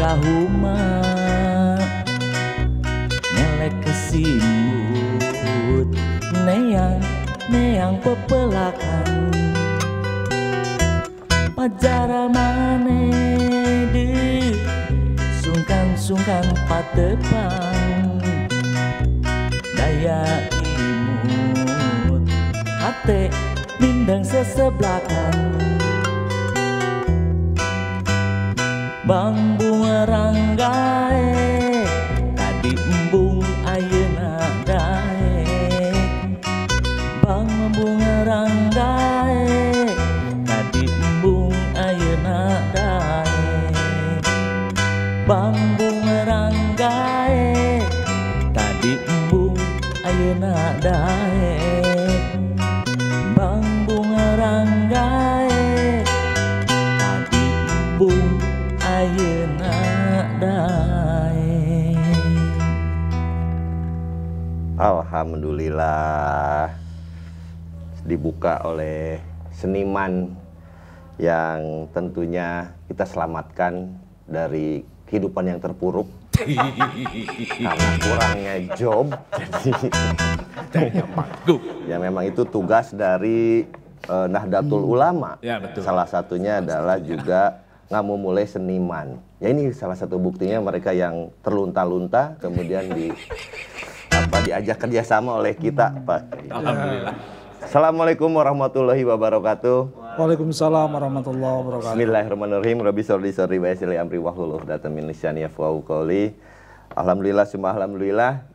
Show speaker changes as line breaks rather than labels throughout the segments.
kahuma nelek kesimut neyang neyang pepelakan Pajara mane di Sungkan-sungkan patepang Daya imut Hate mindang sesebelakan Bang bumeranggae Tadi embung ayeuna dae Bang bumeranggae Tadi embung ayeuna dae Bang bumeranggae Tadi embung ayeuna dae
alhamdulillah dibuka oleh seniman yang tentunya kita selamatkan dari kehidupan yang terpuruk
karena kurangnya job
yang ya memang itu tugas dari uh, Nahdlatul hmm. Ulama ya, betul. salah satunya adalah juga nggak mau mulai seniman ya ini salah satu buktinya mereka yang terlunta-lunta kemudian di Kenapa diajak kerjasama oleh kita Pak? Alhamdulillah. Assalamualaikum warahmatullahi wabarakatuh.
Waalaikumsalam warahmatullahi wabarakatuh.
Bismillahirrahmanirrahim. Rabbi sholli sholli wa yassir amri wa hlul datam min lisani yafqahu qawli. Alhamdulillah semua alhamdulillah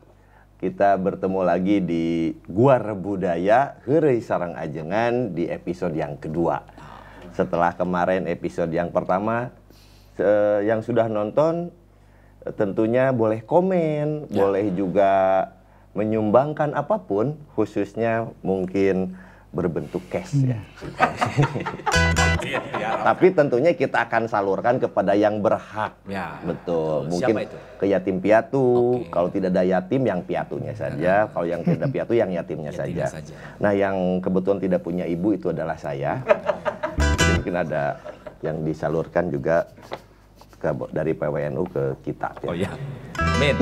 kita bertemu lagi di Guar Budaya Heureuy Sarang Ajengan di episode yang kedua. Setelah kemarin episode yang pertama yang sudah nonton tentunya boleh komen, ya. boleh juga menyumbangkan apapun, khususnya mungkin berbentuk cash ya. Iya. Tapi tentunya kita akan salurkan kepada yang berhak. Ya, betul. betul. Mungkin Siapa itu? ke yatim piatu, okay. kalau tidak ada yatim yang piatunya saja, kalau yang tidak piatu yang yatimnya saja. saja. Nah, yang kebetulan tidak punya ibu itu adalah saya. mungkin ada yang disalurkan juga ke dari PWNU ke kita. Oh iya. Amin.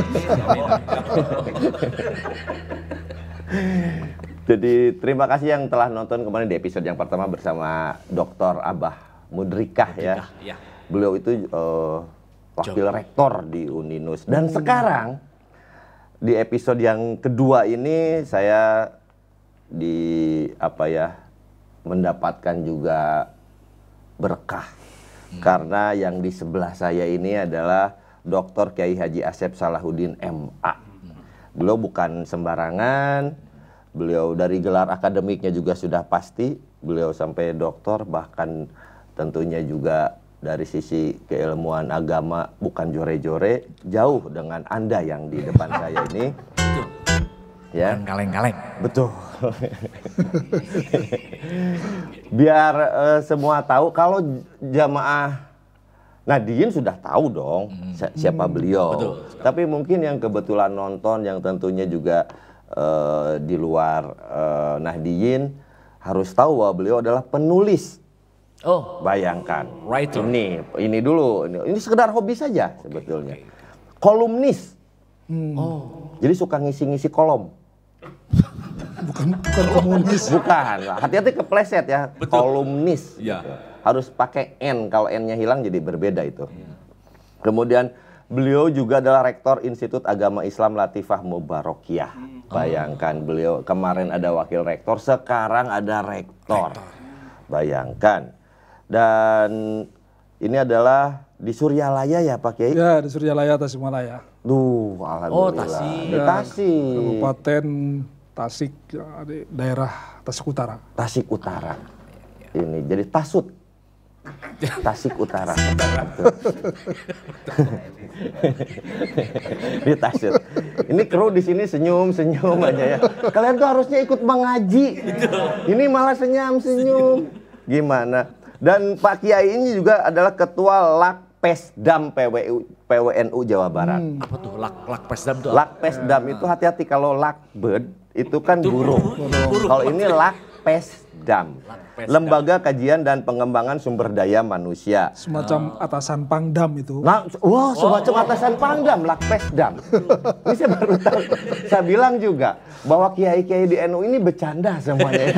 Jadi terima kasih yang telah nonton kemarin di episode yang pertama bersama Dr. Abah Mudrikah ya. ya. Beliau itu uh, wakil Jok. rektor di Uninus dan hmm. sekarang di episode yang kedua ini saya di apa ya mendapatkan juga berkah Hmm. karena yang di sebelah saya ini adalah Dr. Kiai Haji Asep Salahuddin MA. Beliau bukan sembarangan, beliau dari gelar akademiknya juga sudah pasti, beliau sampai doktor bahkan tentunya juga dari sisi keilmuan agama bukan jore-jore, jauh dengan Anda yang di depan saya ini ya. kaleng-kaleng. Betul. Biar uh, semua tahu kalau jamaah Nadiin sudah tahu dong hmm. siapa beliau. Betul. Tapi mungkin yang kebetulan nonton yang tentunya juga uh, di luar uh, eh, Nahdiyin harus tahu bahwa beliau adalah penulis. Oh. Bayangkan. Writer. Ini ini dulu ini, ini sekedar hobi saja okay. sebetulnya. Okay. Kolumnis. Hmm. Oh. Jadi suka ngisi-ngisi kolom
bukan bukan komunis.
Bukan. Hati-hati kepleset ya. Betul. Kolumnis. Ya. Harus pakai N. Kalau N-nya hilang jadi berbeda itu. Ya. Kemudian beliau juga adalah rektor Institut Agama Islam Latifah Mubarokiyah. Hmm. Bayangkan beliau kemarin ada wakil rektor, sekarang ada rektor. rektor. Bayangkan. Dan
ini adalah di Suryalaya ya Pak Kiai? Ya, di Suryalaya Tasikmalaya. Duh, oh, alhamdulillah. Oh, Tasik. Ya, Tasik. Kabupaten Tasik, ya, daerah Tasik Utara.
Tasik Utara. Ini jadi Tasut. Tasik Utara. di Tasik. Ini kru di sini senyum-senyum aja ya. Kalian tuh harusnya ikut mengaji. Ini malah senyum-senyum. Gimana? Dan Pak Kiai ini juga adalah ketua Lakpesdam PWU PWNU Jawa Barat. Hmm. Apa tuh lak lakpesdam tuh? Lakpesdam itu hati-hati kalau lakbird itu kan burung. burung. Kalau ini lakpes Pangdam. Lembaga Kajian dan Pengembangan Sumber Daya Manusia.
Semacam oh. atasan Pangdam itu. Nah, wah, wow, semacam atasan Pangdam, Lakpesdam.
ini saya baru tahu. Saya bilang juga bahwa kiai-kiai di NU ini bercanda semuanya.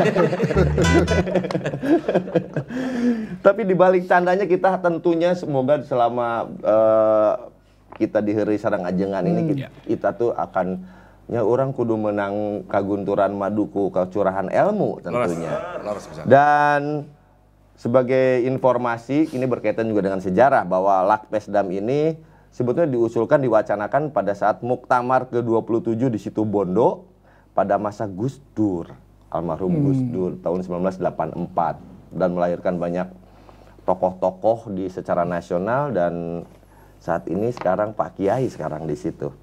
Tapi di balik candanya kita tentunya semoga selama uh, kita diheri sarang ajengan hmm, ini kita, yeah. kita tuh akan Ya orang kudu menang kagunturan maduku kecurahan ilmu tentunya. Dan sebagai informasi ini berkaitan juga dengan sejarah bahwa Lakpesdam ini sebetulnya diusulkan diwacanakan pada saat Muktamar ke-27 di situ Bondo pada masa Gus Dur, almarhum hmm. Gus Dur tahun 1984 dan melahirkan banyak tokoh-tokoh di secara nasional dan saat ini sekarang Pak Kiai sekarang di situ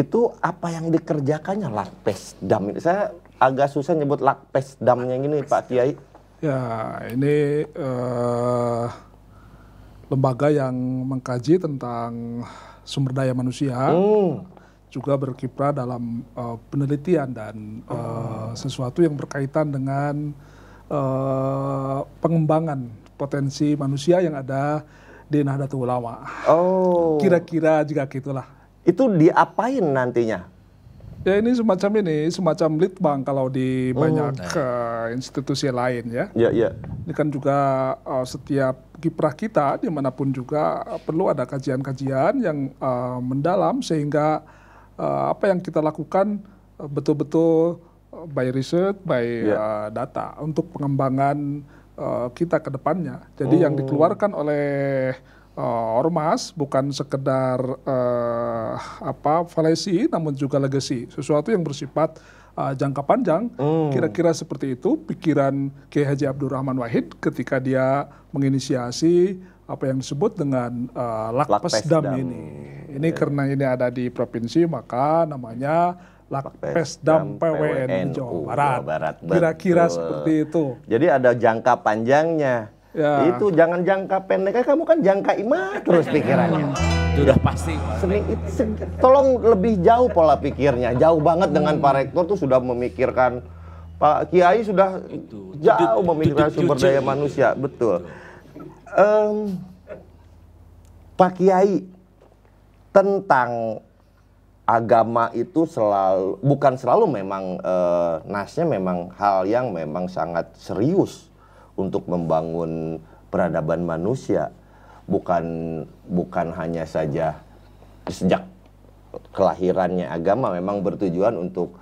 itu apa yang dikerjakannya Lakpesdam ini? Saya agak susah nyebut Lakpesdamnya ini Pak Kiai.
Ya, ini uh, lembaga yang mengkaji tentang sumber daya manusia. Hmm. Juga berkiprah dalam uh, penelitian dan uh, hmm. sesuatu yang berkaitan dengan uh, pengembangan potensi manusia yang ada di Nahdlatul Ulama. Oh. Kira-kira jika gitulah itu diapain nantinya? Ya ini semacam ini, semacam litbang kalau di oh. banyak nah. uh, institusi lain ya. Iya, iya. Ini kan juga uh, setiap kiprah kita dimanapun juga eh, perlu ada kajian-kajian yang uh, mendalam sehingga uh, apa yang kita lakukan betul-betul uh, by research, by yeah. Ya. uh, data untuk pengembangan uh, kita ke depannya. Jadi oh. yang dikeluarkan oleh uh, ormas bukan sekedar uh, apa falasi namun juga legacy sesuatu yang bersifat uh, jangka panjang hmm. kira-kira hmm. seperti itu pikiran Kiai Haji Abdurrahman Wahid ketika dia menginisiasi apa yang disebut dengan uh, Lakpesdam Lak ini. Ini yeah. karena ini ada di provinsi maka namanya Lakpesdam PWN Jawa
Barat. Kira-kira seperti itu. Jadi ada jangka panjangnya Ya. Itu jangan jangka pendek, eh, kamu kan jangka imah terus pikirannya. sudah pasti. Seni, tolong lebih jauh pola pikirnya, jauh banget hmm. dengan Pak Rektor tuh sudah memikirkan Pak Kiai sudah jauh memikirkan sumber daya manusia, betul. Um, Pak Kiai tentang agama itu selalu bukan selalu memang uh, nasnya memang hal yang memang sangat serius untuk membangun peradaban manusia bukan bukan hanya saja sejak kelahirannya agama memang bertujuan untuk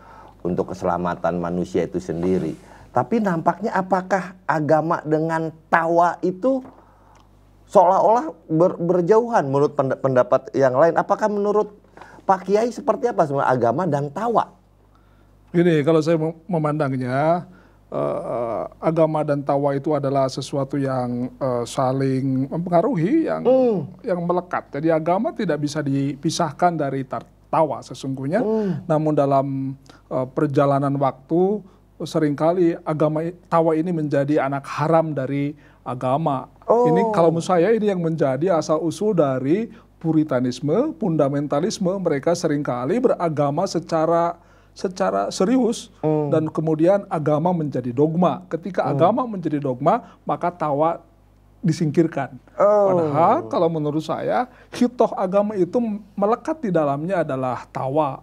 untuk keselamatan manusia itu sendiri. Tapi nampaknya apakah agama dengan tawa itu seolah-olah ber, berjauhan menurut pendapat yang lain. Apakah menurut Pak Kiai seperti
apa semua agama dan tawa? Gini, kalau saya memandangnya eh, eh, agama dan tawa itu adalah sesuatu yang uh, saling mempengaruhi yang mm. yang melekat. Jadi agama tidak bisa dipisahkan dari tawa sesungguhnya. Mm. Namun dalam uh, perjalanan waktu seringkali agama tawa ini menjadi anak haram dari agama. Oh. Ini kalau menurut saya ini yang menjadi asal usul dari puritanisme, fundamentalisme mereka seringkali beragama secara secara serius hmm. dan kemudian agama menjadi dogma. Ketika hmm. agama menjadi dogma, maka tawa disingkirkan. Oh. Padahal kalau menurut saya hitoh agama itu melekat di dalamnya adalah tawa.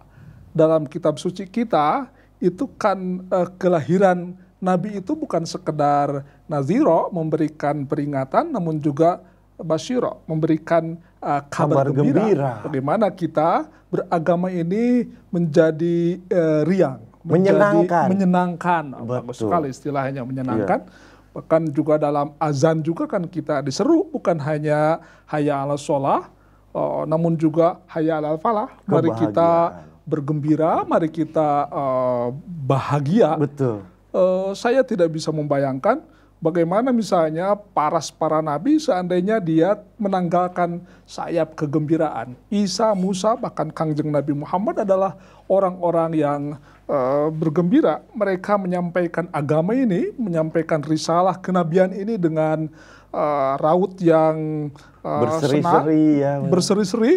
Dalam kitab suci kita itu kan eh, kelahiran nabi itu bukan sekedar naziro memberikan peringatan namun juga basyiro memberikan uh, kabar, gembira, gembira bagaimana kita beragama ini menjadi uh, riang, menyenangkan, menjadi, menyenangkan, Menyenangkan, ah, bagus sekali istilahnya menyenangkan. Yeah. Bahkan juga dalam azan juga kan kita diseru bukan hanya haya ala sholah, uh, namun juga haya ala falah. Mari kita bergembira, mari kita uh, bahagia. Betul. Uh, saya tidak bisa membayangkan Bagaimana misalnya paras para nabi seandainya dia menanggalkan sayap kegembiraan. Isa, Musa, bahkan Kangjeng Nabi Muhammad adalah orang-orang yang e, bergembira. Mereka menyampaikan agama ini, menyampaikan risalah kenabian ini dengan e, raut yang e, berseri-seri. Ya, berseri-seri.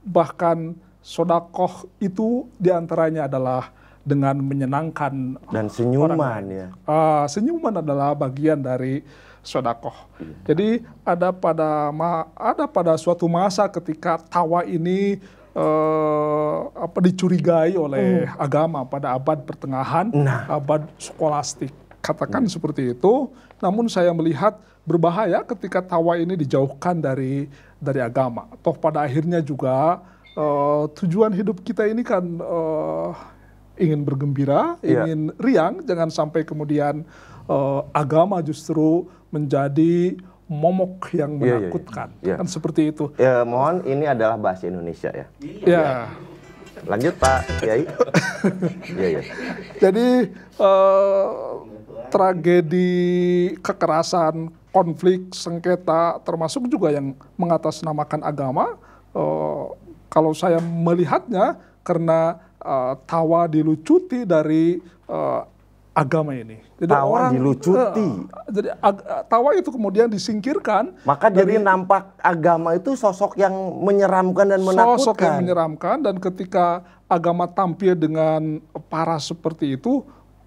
Bahkan sodakoh itu diantaranya adalah dengan menyenangkan dan senyuman ya. Uh, senyuman adalah bagian dari sodakoh. Iya. Jadi ada pada ma ada pada suatu masa ketika tawa ini uh, apa dicurigai oleh hmm. agama pada abad pertengahan, nah. abad skolastik. Katakan hmm. seperti itu. Namun saya melihat berbahaya ketika tawa ini dijauhkan dari dari agama. Toh pada akhirnya juga uh, tujuan hidup kita ini kan uh, ingin bergembira, yeah. ingin riang, jangan sampai kemudian uh, agama justru menjadi momok yang iya, iya, iya. menakutkan. Yeah, yeah, yeah. Kan
seperti itu. Ya, mohon ini adalah bahasa Indonesia ya. Iya. Yeah. Lanjut Pak Kiai. yeah, yeah.
Jadi uh, tragedi kekerasan, konflik, sengketa termasuk juga yang mengatasnamakan agama uh, kalau saya melihatnya karena Eh, tawa dilucuti dari uh, agama ini. Jadi tawa orang, dilucuti. Uh, jadi ag, tawa itu kemudian disingkirkan. Maka dari, jadi
nampak agama itu sosok yang menyeramkan dan menakutkan. Sosok yang
menyeramkan dan ketika agama tampil dengan parah seperti itu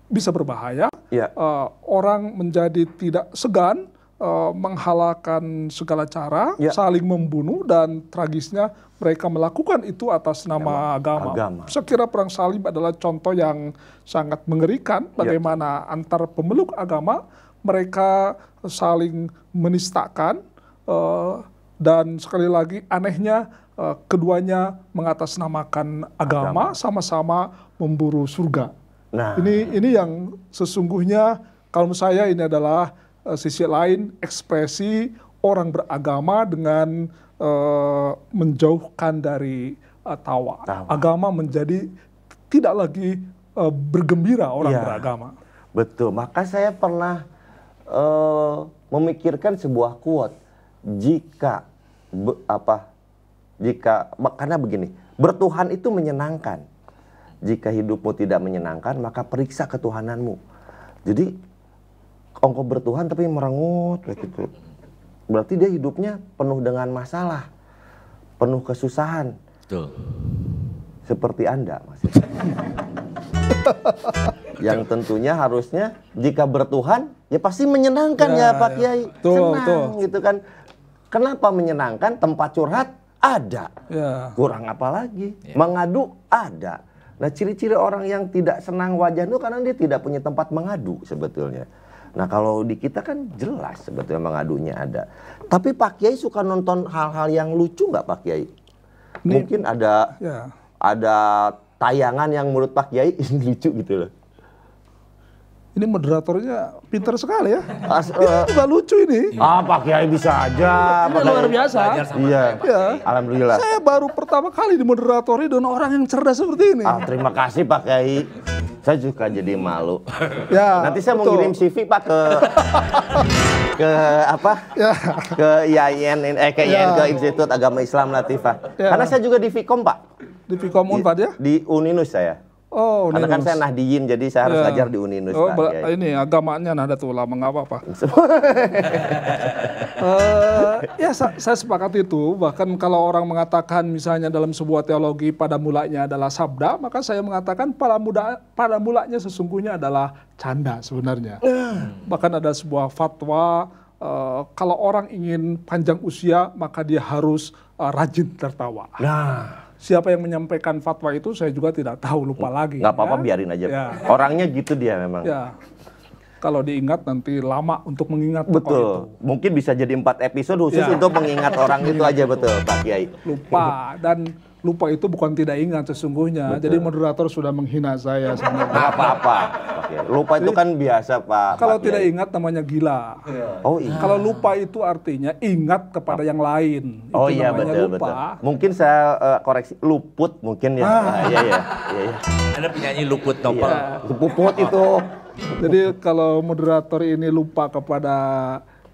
bisa berbahaya. Ya. Uh, orang menjadi tidak segan Eh, menghalakan segala cara, ya. saling membunuh dan tragisnya mereka melakukan itu atas nama ya, agama. agama. Sekira perang salib adalah contoh yang sangat mengerikan ya. bagaimana ya. antar pemeluk agama mereka saling menistakan uh, dan sekali lagi anehnya uh, keduanya mengatasnamakan agama sama-sama memburu surga. Nah, ini ini yang sesungguhnya kalau menurut saya ini adalah Eh, sisi lain ekspresi orang beragama dengan eh, menjauhkan dari eh, tawa. tawa. Agama menjadi tidak lagi uh, bergembira orang ya,
beragama. Betul.
Maka saya pernah uh, memikirkan sebuah quote jika be, apa jika karena begini, bertuhan itu menyenangkan. Jika hidupmu tidak menyenangkan, maka periksa ketuhananmu. Jadi ongkoh bertuhan tapi merengut gitu. Berarti dia hidupnya penuh dengan masalah, penuh kesusahan. Tuh. Seperti Anda, Mas. yang tentunya harusnya jika bertuhan ya pasti menyenangkan ya, ya Pak ya. Kiai. Ya. Tuh, Senang tuh. gitu kan. Kenapa menyenangkan? Tempat curhat ada. Ya. Kurang apa lagi? Ya. Mengadu ada. Nah, ciri-ciri orang yang tidak senang wajah itu karena dia tidak punya tempat mengadu sebetulnya. Nah kalau di kita kan jelas sebetulnya mengadunya ada. Tapi Pak Kiai suka nonton hal-hal yang lucu nggak Pak Kiai? Mungkin ada ya. ada tayangan yang menurut Pak Kiai ini lucu gitu loh.
Ini moderatornya pinter sekali ya. As, uh, ini eh, lucu ini. Ah Pak Kiai bisa aja. Ini luar biasa. Iya. Ya. Alhamdulillah. Saya baru pertama kali di moderatori dengan orang yang
cerdas seperti ini. Ah, terima kasih Pak Kiai. Saya juga jadi hmm. malu. Ya, Nanti saya betul. mau ngirim CV Pak ke ke apa? Ya. Ke IAIN eh ke ya. ke Institut Agama Islam Latifah. Ya. Karena saya juga di Vkom Pak. Di Vkom Unpad ya? Di Uninus saya.
Oh, Karena kan saya Nahdiyin,
jadi saya harus yeah. ngajar di Uninus. Oh,
ya. ini agamanya Nahdlatul Ulama nggak apa-apa. uh, ya, sa saya sepakat itu. Bahkan kalau orang mengatakan misalnya dalam sebuah teologi pada mulanya adalah sabda, maka saya mengatakan pada muda pada mulanya sesungguhnya adalah canda sebenarnya. Hmm. Bahkan ada sebuah fatwa uh, kalau orang ingin panjang usia maka dia harus uh, rajin tertawa. Nah siapa yang menyampaikan fatwa itu saya juga tidak tahu, lupa lagi. Gak apa-apa ya? biarin aja. Ya. Orangnya
gitu dia memang. Ya.
Kalau diingat nanti lama untuk mengingat betul. Itu. Mungkin bisa jadi empat episode khusus ya. untuk mengingat orang itu aja betul Pak Kiai. Lupa dan lupa itu bukan tidak ingat sesungguhnya. Betul. Jadi moderator sudah menghina saya Apa-apa. Lupa itu kan biasa
Pak. Kalau Pak tidak ya.
ingat namanya gila. Iya. Oh iya. Kalau lupa itu artinya ingat kepada yang lain. Oh iya betul lupa. betul.
Mungkin saya uh, koreksi luput mungkin ya. Ah. ah. Iya iya. Iya iya. Ada penyanyi luput nopal. Iya. Luput itu.
Jadi kalau moderator ini lupa kepada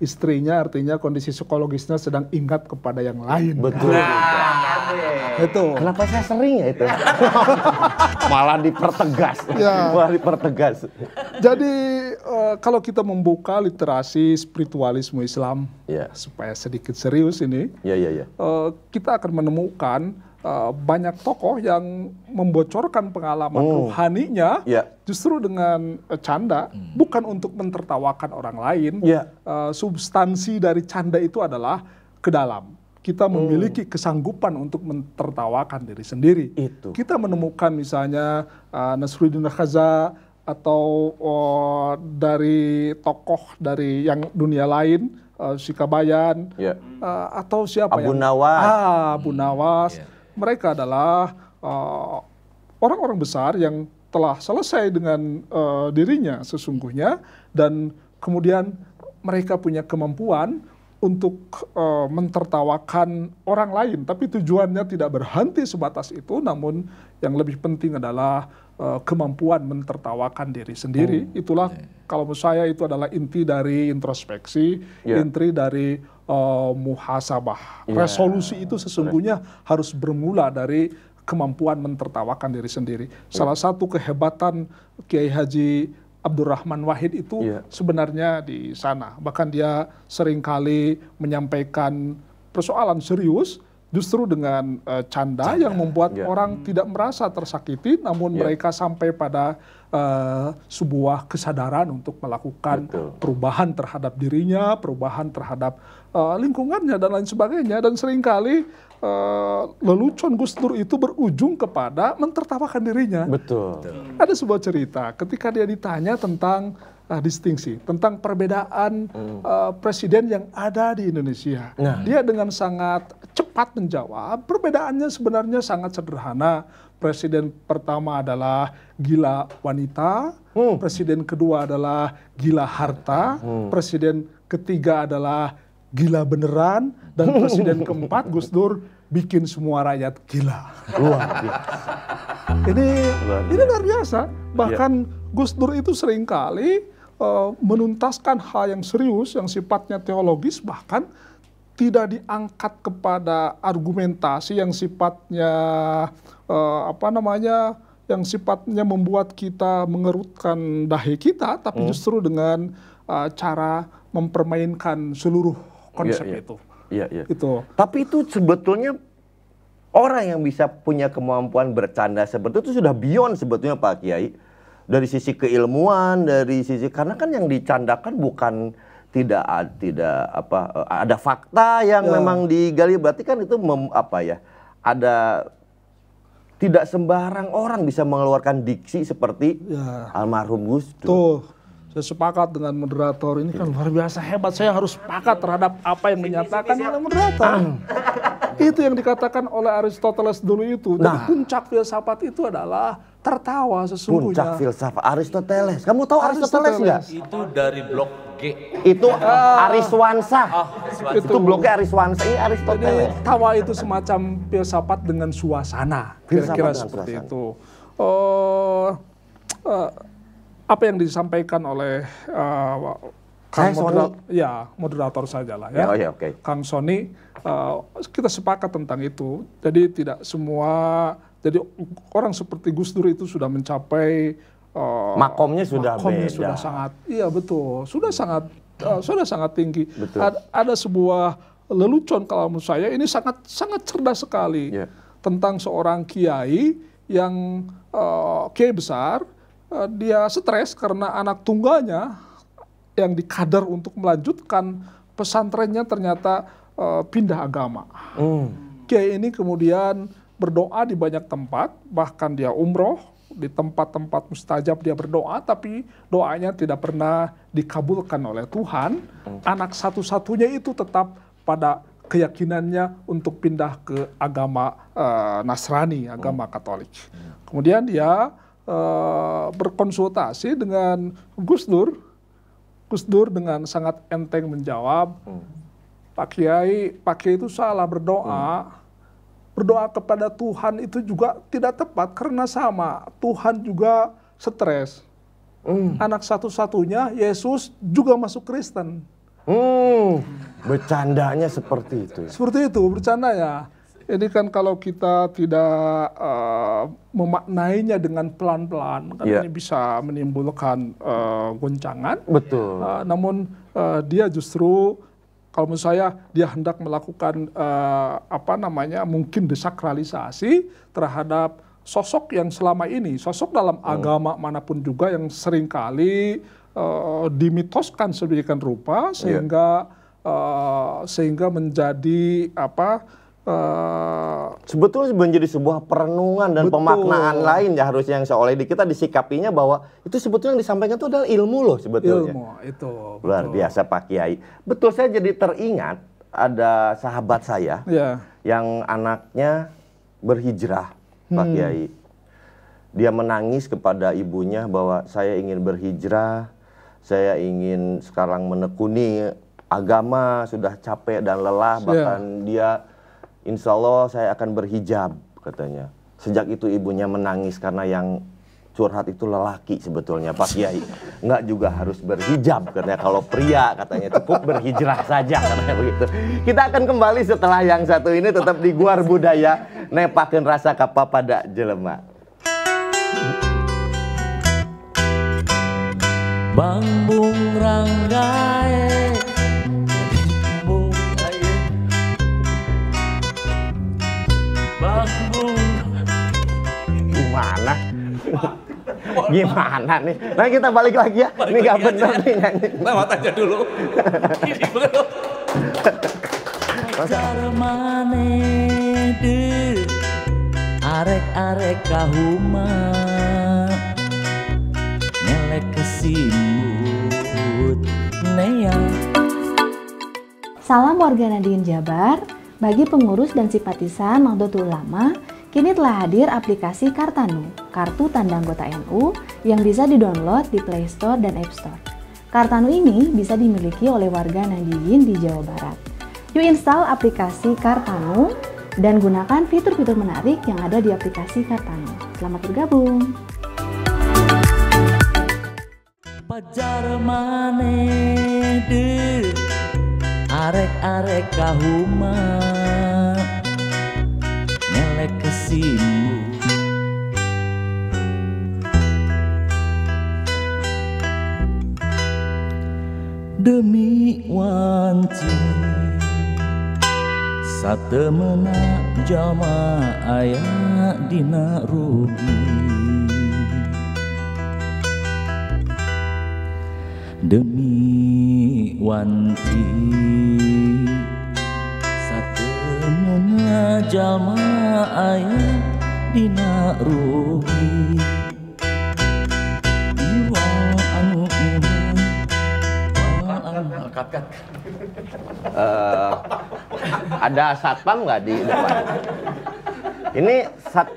istrinya artinya kondisi psikologisnya sedang ingat kepada yang lain. Betul. Nah, itu. Nah, Kenapa saya sering ya itu? Malah dipertegas. Ya. Malah dipertegas. Jadi uh, kalau kita membuka literasi spiritualisme Islam ya. supaya sedikit serius ini, ya, ya, ya. Uh, kita akan menemukan Eh, banyak tokoh yang membocorkan pengalaman oh. rohaninya yeah. justru dengan uh, canda hmm. bukan untuk mentertawakan orang lain yeah. Ya. uh, substansi dari canda itu adalah ke dalam kita oh. memiliki hmm. kesanggupan untuk mentertawakan diri sendiri itu. kita menemukan misalnya uh, Nasruddin Khaza atau uh, dari tokoh dari yang dunia lain uh, Sikabayan yeah. Ya. uh, atau siapa Abu ya? Nawas ah Abu hmm. Nawas yeah mereka adalah eh, orang-orang uh, besar yang telah selesai dengan uh, dirinya sesungguhnya dan kemudian mereka punya kemampuan untuk uh, mentertawakan orang lain tapi tujuannya tidak berhenti sebatas itu namun yang lebih penting adalah uh, kemampuan mentertawakan diri sendiri hmm, itulah ya. kalau menurut saya itu adalah inti dari introspeksi yeah. inti dari uh, muhasabah. Yeah. Resolusi itu sesungguhnya right. harus bermula dari kemampuan mentertawakan diri sendiri. Ya. Salah satu kehebatan Kiai Haji Abdurrahman Wahid itu yeah. sebenarnya di sana. Bahkan dia seringkali menyampaikan persoalan serius justru dengan uh, canda, canda yang membuat yeah. orang hmm. tidak merasa tersakiti namun yeah. mereka sampai pada uh, sebuah kesadaran untuk melakukan Betul. perubahan terhadap dirinya, perubahan terhadap uh, lingkungannya dan lain sebagainya dan seringkali uh, lelucon Gus Dur itu berujung kepada mentertawakan dirinya. Betul. Ada sebuah cerita ketika dia ditanya tentang uh, distingsi tentang perbedaan hmm. uh, presiden yang ada di Indonesia. Nah. Dia dengan sangat cepat menjawab, perbedaannya sebenarnya sangat sederhana. Presiden pertama adalah gila wanita, hmm. presiden kedua adalah gila harta, hmm. presiden ketiga adalah gila beneran dan presiden keempat Gus Dur bikin semua rakyat gila.
Luar biasa. Ini luar biasa. ini
luar biasa. Bahkan ya. Gus Dur itu seringkali uh, menuntaskan hal yang serius yang sifatnya teologis bahkan tidak diangkat kepada argumentasi yang sifatnya uh, apa namanya yang sifatnya membuat kita mengerutkan dahi kita tapi hmm. justru dengan uh, cara mempermainkan seluruh konsep yeah, yeah. itu.
Iya, iya.
Itu. Tapi itu sebetulnya orang yang bisa punya kemampuan bercanda seperti itu sudah beyond sebetulnya Pak Kiai. Dari sisi keilmuan, dari sisi karena kan yang dicandakan bukan tidak tidak apa eh, ada fakta yang yeah. memang digali berarti kan itu mem, apa ya? Ada tidak sembarang orang bisa mengeluarkan diksi seperti ya. almarhum Gus Dur. Tuh saya
sepakat dengan moderator ini kan luar biasa hebat. Saya harus sepakat terhadap apa yang dinyatakan oleh moderator. itu yang dikatakan oleh Aristoteles dulu itu. Nah, Jadi puncak filsafat itu adalah tertawa sesungguhnya. Puncak
filsafat Aristoteles. Kamu tahu Aristoteles nggak?
Itu dari blok G.
Itu ah.
Ariswansa. Oh, ah, itu, Itu. blok G Ariswansa. Ini Aristoteles. Jadi, tawa itu semacam filsafat dengan suasana. Kira-kira seperti suasana. itu. Oh, uh, apa yang disampaikan oleh uh, Kang Moderat, ya, moderator saja lah ya. oh ya, okay. Kang Sony, uh, kita sepakat tentang itu. Jadi tidak semua, jadi orang seperti Gus Dur itu sudah mencapai uh, makomnya sudah makomnya beda. sudah sangat, iya betul, sudah sangat, uh, sudah sangat tinggi. Ada, ada sebuah lelucon kalau menurut saya ini sangat sangat cerdas sekali yeah. tentang seorang kiai yang uh, kiai besar Eh, dia stres karena anak tunggalnya yang dikader untuk melanjutkan pesantrennya ternyata eh, pindah agama. Hmm. Kiai ini kemudian berdoa di banyak tempat, bahkan dia umroh di tempat-tempat mustajab dia berdoa, tapi doanya tidak pernah dikabulkan oleh Tuhan. Hmm. Anak satu-satunya itu tetap pada keyakinannya untuk pindah ke agama uh, Nasrani, agama hmm. Katolik. Kemudian dia uh, berkonsultasi dengan Gus Dur, Gus Dur dengan sangat enteng menjawab, hmm. Pak Kiai, Pak Kiai itu salah berdoa, hmm. berdoa kepada Tuhan itu juga tidak tepat karena sama Tuhan juga stres. Hmm. Anak satu-satunya Yesus juga masuk Kristen. Hmm, bercandanya seperti itu. Ya? Seperti itu bercandanya ini kan kalau kita tidak uh, memaknainya dengan pelan-pelan kan yeah. ini bisa menimbulkan uh, goncangan. Betul. Uh, namun uh, dia justru kalau menurut saya dia hendak melakukan uh, apa namanya mungkin desakralisasi terhadap sosok yang selama ini sosok dalam hmm. agama manapun juga yang seringkali uh, dimitoskan sedemikian rupa iya. sehingga yeah. uh, sehingga menjadi apa Uh, sebetulnya menjadi sebuah perenungan dan betul. pemaknaan
lain ya harusnya yang seolah di kita disikapinya bahwa itu sebetulnya yang disampaikan itu adalah ilmu loh sebetulnya. Ilmu
itu. Betul. Luar
biasa Pak Kiai. Betul saya jadi teringat ada sahabat saya ya. yang anaknya berhijrah Pak hmm. Kiai. Dia menangis kepada ibunya bahwa saya ingin berhijrah, saya ingin sekarang menekuni agama, sudah capek dan lelah ya. bahkan yeah. dia insya Allah saya akan berhijab katanya. Sejak itu ibunya menangis karena yang curhat itu lelaki sebetulnya Pak Kiai. Nggak juga harus berhijab katanya kalau pria katanya cukup berhijrah saja katanya begitu. Kita akan kembali setelah yang satu ini tetap di Guar Budaya nepakin Rasa Kapa pada Jelema.
Bang Ranggae
Gimana nih? Nah kita balik lagi ya. Balik ini nggak benar
nih nyanyi. Lewat aja dulu. Karmane de arek-arek kahuma nelek kesimbut neang.
Salam Warga Nadine Jabar bagi pengurus dan simpatisan Nahdlatul Ulama Kini telah hadir aplikasi Kartanu, kartu tanda anggota NU yang bisa didownload di Play Store dan App Store. Kartanu ini bisa dimiliki oleh warga Nadiyin di Jawa Barat. Yuk install aplikasi Kartanu dan gunakan fitur-fitur menarik yang ada di aplikasi Kartanu. Selamat bergabung.
Pajar mane arek-arek kahuman kasihmu Demi wanci Satemena jama ayah dina rugi Demi wanci Jamaah aya dina rugi jiwa anu iman Kat, kat. Uh,
ada satpam nggak di depan? Ini sat...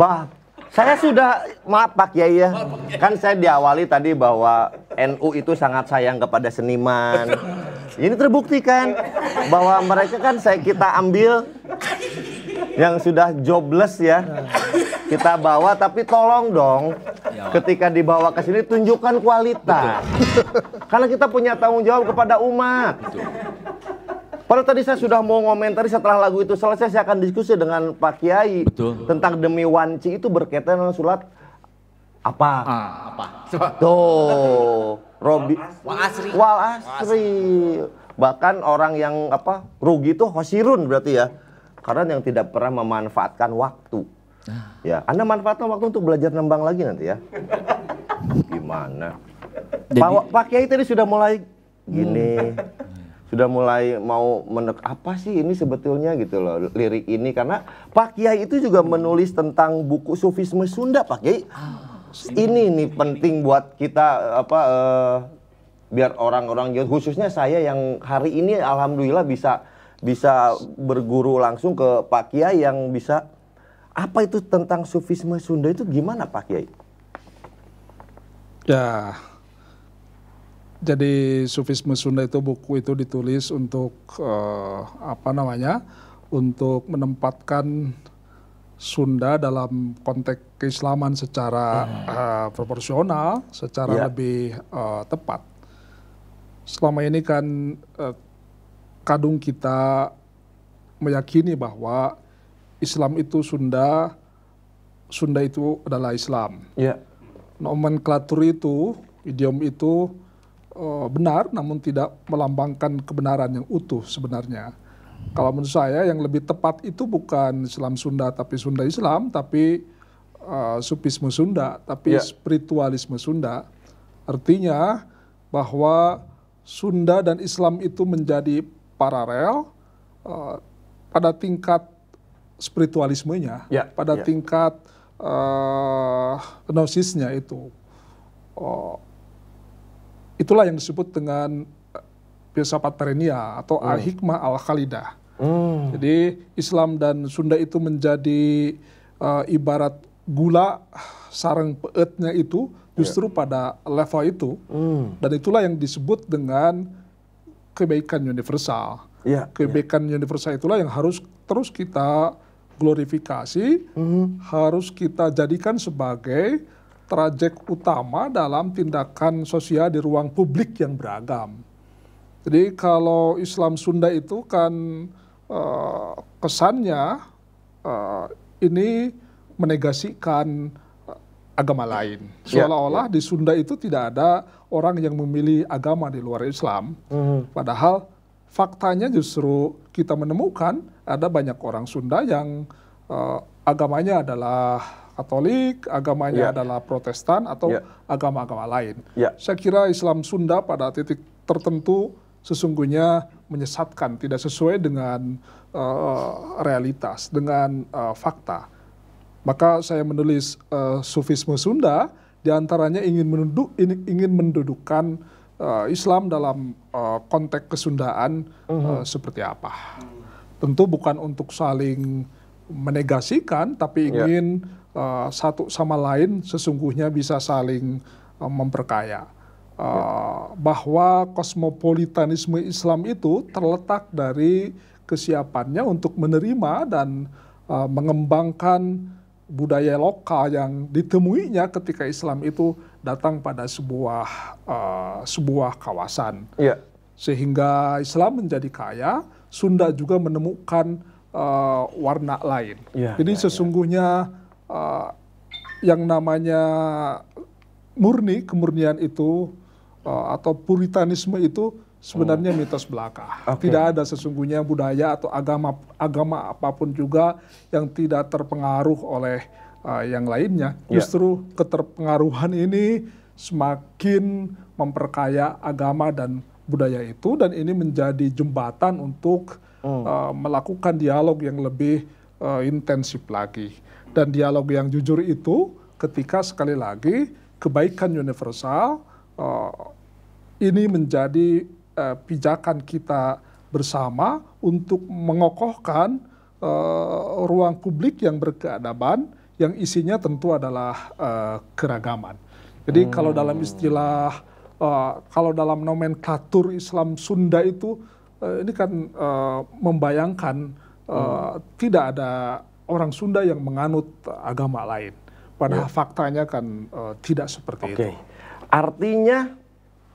Bah, saya sudah maaf Pak Kiai ya. Kan saya diawali tadi bahwa NU itu sangat sayang kepada seniman. Ini terbukti kan bahwa mereka kan saya kita ambil yang sudah jobless ya. Kita bawa tapi tolong dong ya, ketika dibawa ke sini tunjukkan kualitas. Karena kita punya tanggung jawab kepada umat. Padahal tadi saya sudah mau komentari setelah lagu itu selesai saya akan diskusi dengan Pak Kiai Betul. tentang demi wanci itu berkaitan dengan surat apa? Ah, apa? Coba. Tuh, Robi Wal Asri. Wal Asri. Bahkan orang yang apa? Rugi itu hosirun berarti ya. Karena yang tidak pernah memanfaatkan waktu. Ah. Ya, Anda manfaatkan waktu untuk belajar nembang lagi nanti ya. Gimana? Jadi... Pak, Pak Kiai tadi sudah mulai gini. Hmm sudah mulai mau menek apa sih ini sebetulnya gitu loh lirik ini karena Pak Kiai itu juga menulis tentang buku sufisme Sunda Pak Kiai. Oh, ini nih penting buat kita apa uh, biar orang-orang khususnya saya yang hari ini alhamdulillah bisa bisa berguru langsung ke Pak Kiai yang bisa apa itu tentang sufisme Sunda itu gimana Pak Kiai?
Ya, jadi sufisme Sunda itu buku itu ditulis untuk uh, apa namanya untuk menempatkan Sunda dalam konteks keislaman secara uh, proporsional, secara yeah. lebih uh, tepat. Selama ini kan uh, kadung kita meyakini bahwa Islam itu Sunda, Sunda itu adalah Islam. Yeah. Nomenklatur itu, idiom itu uh, benar namun tidak melambangkan kebenaran yang utuh sebenarnya. Kalau menurut saya yang lebih tepat itu bukan Islam Sunda tapi Sunda Islam tapi uh, supisme Sunda tapi yeah. spiritualisme Sunda. Artinya bahwa Sunda dan Islam itu menjadi paralel uh, pada tingkat spiritualismenya, yeah. pada yeah. tingkat uh, gnosisnya itu. Uh, Itulah yang disebut dengan eh, filsafat perennia atau hmm. al-hikmah al-khalidah. Hmm. Jadi Islam dan Sunda itu menjadi uh, ibarat gula sarang peetnya itu justru yeah. pada level itu. Hmm. Dan itulah yang disebut dengan kebaikan universal. Yeah, ya. kebaikan yeah. universal itulah yang harus terus kita glorifikasi, mm -hmm. harus kita jadikan sebagai trajek utama dalam tindakan sosial di ruang publik yang beragam. Jadi kalau Islam Sunda itu kan uh, kesannya uh, ini menegasikan eh, agama lain. Ya, Seolah-olah ya. di Sunda itu tidak ada orang yang memilih agama di luar Islam. Hmm. Padahal faktanya justru kita menemukan ada banyak orang Sunda yang uh, agamanya adalah Katolik, agamanya yeah. adalah Protestan atau ya. agama-agama yeah. lain. Yeah. Saya kira Islam Sunda pada titik tertentu sesungguhnya menyesatkan, tidak sesuai dengan uh, realitas, dengan uh, fakta. Maka saya menulis uh, Sufisme Sunda diantaranya ingin menunduk ingin mendudukkan uh, Islam dalam uh, konteks kesundaan uh -huh. Mhm. uh, seperti apa. Tentu bukan untuk saling menegasikan, tapi ya. ingin yeah. Eh, satu sama lain sesungguhnya bisa saling uh, memperkaya. Uh, bahwa kosmopolitanisme Islam itu terletak dari kesiapannya untuk menerima dan uh, mengembangkan budaya lokal yang ditemuinya ketika Islam itu datang pada sebuah uh, sebuah kawasan. Ya. Sehingga Islam menjadi kaya, Sunda juga menemukan uh, warna lain. Ya, Jadi ya, ya. sesungguhnya ya. Ah, yang namanya murni kemurnian itu uh, atau puritanisme itu sebenarnya hmm. mitos belaka. Okay. Tidak ada sesungguhnya budaya atau agama agama apapun juga yang tidak terpengaruh oleh uh, yang lainnya. Yeah. Justru keterpengaruhan ini semakin memperkaya agama dan budaya itu dan ini menjadi jembatan untuk uh, melakukan dialog yang lebih uh, intensif lagi. Dan dialog yang jujur itu ketika sekali lagi kebaikan universal uh, ini menjadi uh, pijakan kita bersama untuk mengokohkan uh, ruang publik yang berkeadaban yang isinya tentu adalah uh, keragaman. Jadi hmm. kalau dalam istilah uh, kalau dalam nomenklatur Islam Sunda itu uh, ini kan uh, membayangkan uh, hmm. tidak ada orang Sunda yang menganut agama lain. Padahal ya. faktanya kan e, tidak seperti okay. itu.
Artinya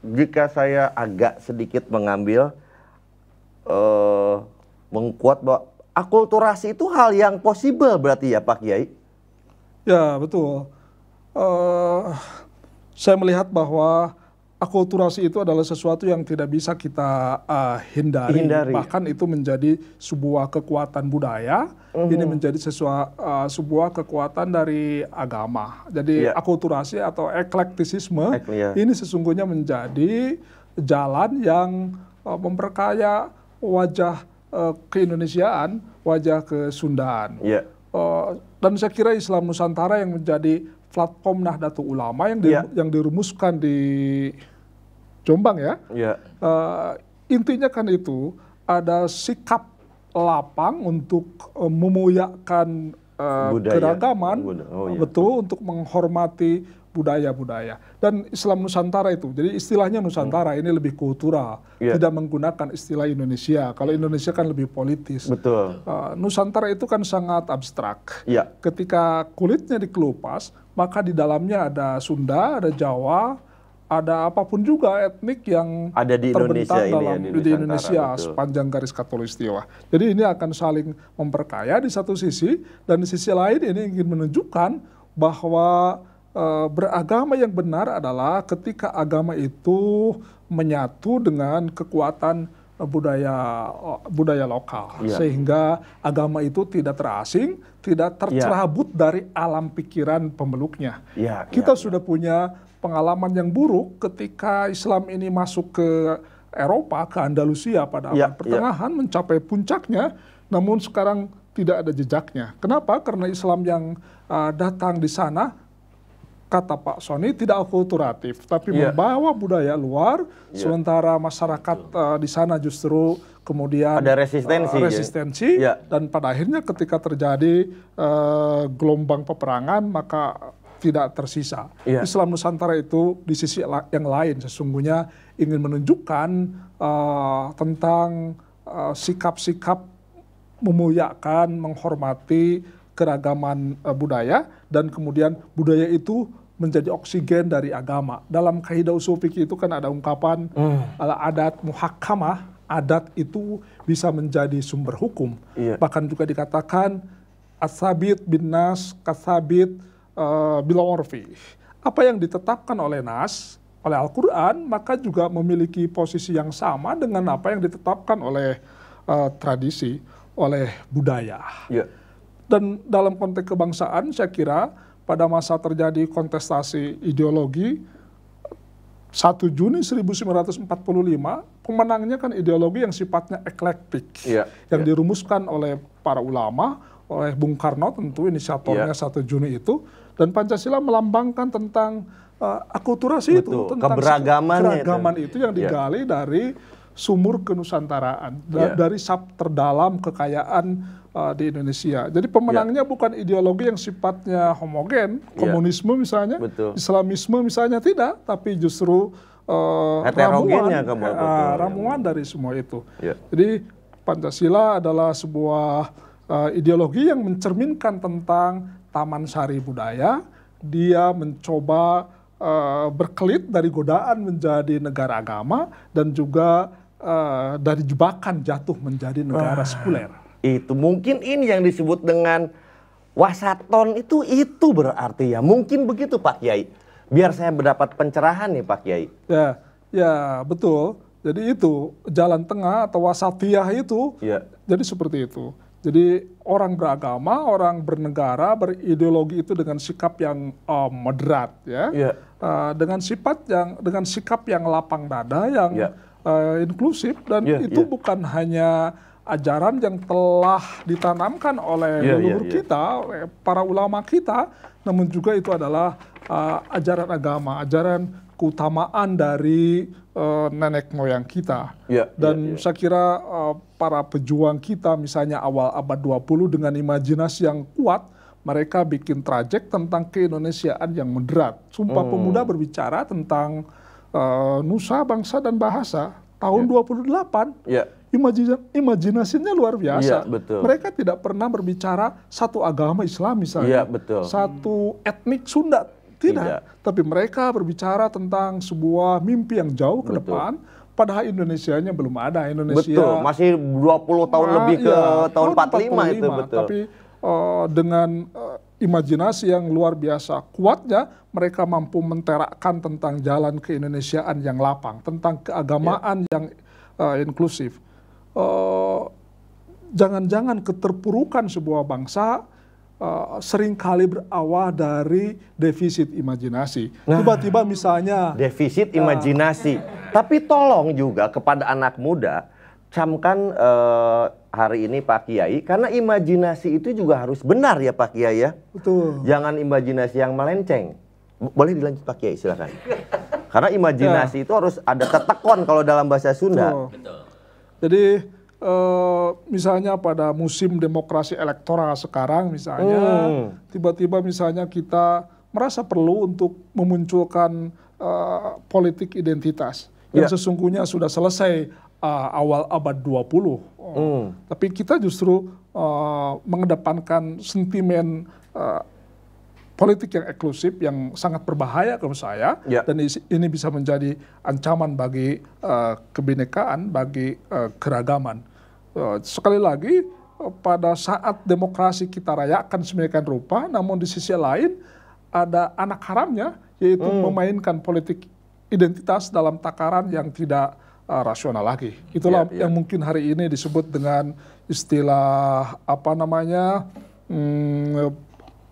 jika saya agak sedikit mengambil e, mengkuat bahwa akulturasi itu hal yang possible berarti ya Pak Kiai?
Ya betul. E, saya melihat bahwa akulturasi itu adalah sesuatu yang tidak bisa kita uh, hindari. hindari. Bahkan itu menjadi sebuah kekuatan budaya. Mhm. Ini menjadi uh, sebuah kekuatan dari agama. Jadi yeah. akulturasi atau eklektisisme Ek, yeah. ini sesungguhnya menjadi jalan yang uh, memperkaya wajah keindonesiaan, wajah kesundaan. Yeah. Ya. Uh, dan saya kira Islam Nusantara yang menjadi platform Nahdlatul Ulama yang di, yeah. yang dirumuskan di Jombang ya. ya. Uh, intinya kan itu ada sikap lapang untuk uh, eh, memuliakan uh, eh, keragaman, Oh, iya. betul untuk menghormati budaya-budaya dan Islam Nusantara itu. Jadi istilahnya Nusantara hmm. ini lebih kultural, yeah. tidak menggunakan istilah Indonesia. Kalau Indonesia kan lebih politis. Betul. Uh, Nusantara itu kan sangat abstrak. Yeah. Ketika kulitnya dikelupas, maka di dalamnya ada Sunda, ada Jawa, ada apapun juga etnik yang ada di terbentang Indonesia dalam ini ya, di, di Indonesia itu. sepanjang garis Katolistiwa. Jadi ini akan saling memperkaya di satu sisi dan di sisi lain ini ingin menunjukkan bahwa e, beragama yang benar adalah ketika agama itu menyatu dengan kekuatan budaya eh, budaya lokal ya. sehingga agama itu tidak terasing, tidak iya. tercerabut ya. dari alam pikiran pemeluknya.
Ya, kita ya,
sudah punya pengalaman yang buruk ketika Islam ini masuk ke Eropa, ke Andalusia pada abad ya, ya. pertengahan ya. mencapai puncaknya, namun sekarang tidak ada jejaknya. Kenapa? Karena Islam yang uh, datang di sana kata Pak Sony tidak akulturatif, tapi ya. membawa budaya luar, ya. sementara masyarakat uh, di sana justru kemudian ada resistensi, uh, ya. resistensi ya? dan pada akhirnya ketika terjadi uh, gelombang peperangan maka tidak tersisa. Yeah. Islam Nusantara itu di sisi yang lain sesungguhnya ingin menunjukkan uh, tentang eh, sikap-sikap uh, memuliakan, menghormati keragaman uh, budaya dan kemudian budaya itu menjadi oksigen dari agama. Dalam kaidah usul fikih itu kan ada ungkapan mm. uh, adat muhakamah, adat itu bisa menjadi sumber hukum. Yeah. Bahkan juga dikatakan asabit bin nas kasabit uh, eh, Orvi, Apa yang ditetapkan oleh nas, oleh Al-Quran, maka juga memiliki posisi yang sama dengan apa yang ditetapkan oleh uh, tradisi, oleh budaya. Ya. Dan dalam konteks kebangsaan, saya kira pada masa terjadi kontestasi ideologi, 1 Juni 1945 pemenangnya kan ideologi yang sifatnya eklektik Ya. yang ya. dirumuskan oleh para ulama oleh Bung Karno tentu inisiatornya ya. 1 Juni itu dan Pancasila melambangkan tentang uh, eh, akulturasi Betul. itu, tentang keberagaman itu. itu yang ya. digali yeah. dari sumur kenusantaraan, da ya. dari sub terdalam kekayaan uh, di Indonesia. Jadi pemenangnya ya. bukan ideologi yang sifatnya homogen, ya. komunisme misalnya, Betul. Islamisme misalnya tidak, tapi justru uh, ramuan, uh, ramuan dari semua itu. Ya. Jadi Pancasila adalah sebuah uh, ideologi yang mencerminkan tentang Taman Sari Budaya, dia mencoba uh, berkelit dari godaan menjadi negara agama dan juga uh, dari jebakan jatuh menjadi negara Wah, sekuler. Itu mungkin ini yang disebut dengan
wasaton itu itu berarti ya. Mungkin begitu Pak Kiai. Biar saya mendapat pencerahan nih Pak Kiai.
Ya, ya betul. Jadi itu jalan tengah atau wasatiyah itu. Ya. Jadi seperti itu. Jadi orang beragama, orang bernegara, berideologi itu dengan sikap yang uh, moderat, ya, yeah. Iya. uh, dengan sifat yang, dengan sikap yang lapang dada, yang yeah. Iya. uh, inklusif, dan yeah, itu yeah. bukan hanya ajaran yang telah ditanamkan oleh yeah, iya, leluhur yeah, yeah. kita, para ulama kita, namun juga itu adalah uh, ajaran agama, ajaran keutamaan dari uh, nenek moyang kita. Ya, Dan ya, ya. saya kira uh, para pejuang kita misalnya awal abad 20 dengan imajinasi yang kuat, mereka bikin trajek tentang keindonesiaan yang moderat. Sumpah hmm. Pemuda berbicara tentang uh, nusa, bangsa dan bahasa tahun yeah. 28. Yeah. Imajin, imajinasinya luar biasa. Yeah, betul. Mereka tidak pernah berbicara satu agama Islam misalnya, Yeah, betul. satu etnik Sunda tidak. Tidak. Tapi mereka berbicara tentang sebuah mimpi yang jauh ke Betul. depan padahal Indonesianya belum ada Indonesia. Betul, masih 20 tahun nah, lebih ke ya, tahun 45, 45 itu betul. Tapi uh, dengan uh, imajinasi yang luar biasa kuatnya mereka mampu menterakkan tentang jalan keindonesiaan yang lapang, tentang keagamaan yeah. yang uh, inklusif. Jangan-jangan uh, jangan -jangan keterpurukan sebuah bangsa Eh, sering kali berawal dari defisit imajinasi. Nah. Tiba-tiba nah, misalnya
defisit uh, imajinasi. Tapi tolong juga kepada anak muda camkan uh, hari ini Pak Kiai karena imajinasi itu juga harus benar ya Pak Kiai ya. Betul. Jangan imajinasi yang melenceng. Boleh dilanjut Pak Kiai silakan. karena imajinasi ya. itu harus ada
tetekon kalau dalam bahasa Sunda. Betul. Jadi Eh, misalnya pada musim demokrasi elektoral sekarang misalnya hmm. tiba-tiba hmm. misalnya kita merasa perlu untuk memunculkan uh, politik identitas yang ya. sesungguhnya sudah selesai uh, awal abad 20. Uh, hmm. Tapi kita justru uh, mengedepankan sentimen politik yang eksklusif yang sangat berbahaya kalau saya ya. dan ini bisa menjadi ancaman bagi uh, kebinekaan bagi uh, keragaman uh, sekali lagi uh, pada saat demokrasi kita rayakan semilikan rupa namun di sisi lain ada anak haramnya yaitu hmm. memainkan politik identitas dalam takaran yang tidak uh, rasional lagi itulah ya, ya. yang mungkin hari ini disebut dengan istilah apa namanya hmm,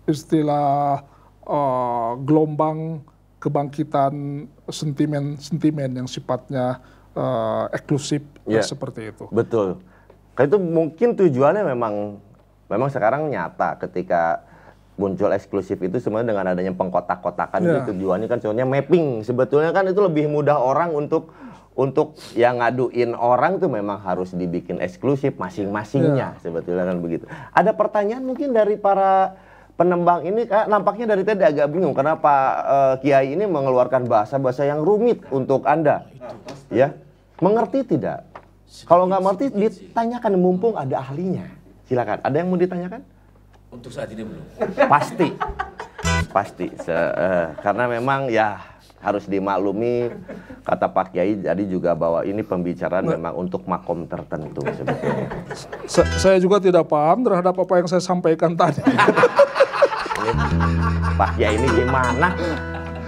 istilah uh, gelombang kebangkitan sentimen-sentimen yang sifatnya uh, eksklusif yeah. seperti itu.
Betul. Karena itu mungkin tujuannya memang memang sekarang nyata ketika muncul eksklusif itu sebenarnya dengan adanya pengkotak-kotakan yeah. itu tujuannya kan sebenarnya mapping sebetulnya kan itu lebih mudah orang untuk untuk yang ngaduin orang tuh memang harus dibikin eksklusif masing-masingnya yeah. sebetulnya kan begitu. Ada pertanyaan mungkin dari para penembang ini kayak nampaknya dari tadi agak bingung kenapa uh, eh, kiai ini mengeluarkan bahasa-bahasa yang rumit untuk Anda. Ya. Mengerti tidak? Kalau nggak mengerti ditanyakan mumpung ada ahlinya. Silakan. Ada yang mau ditanyakan?
Untuk saat ini belum.
Pasti. Pasti Se uh, karena memang ya harus dimaklumi kata Pak Kiai jadi juga bahwa ini pembicaraan nah. memang untuk makom tertentu sebetulnya.
Sa saya juga tidak paham terhadap apa yang saya sampaikan tadi.
Pak Kiai ini gimana?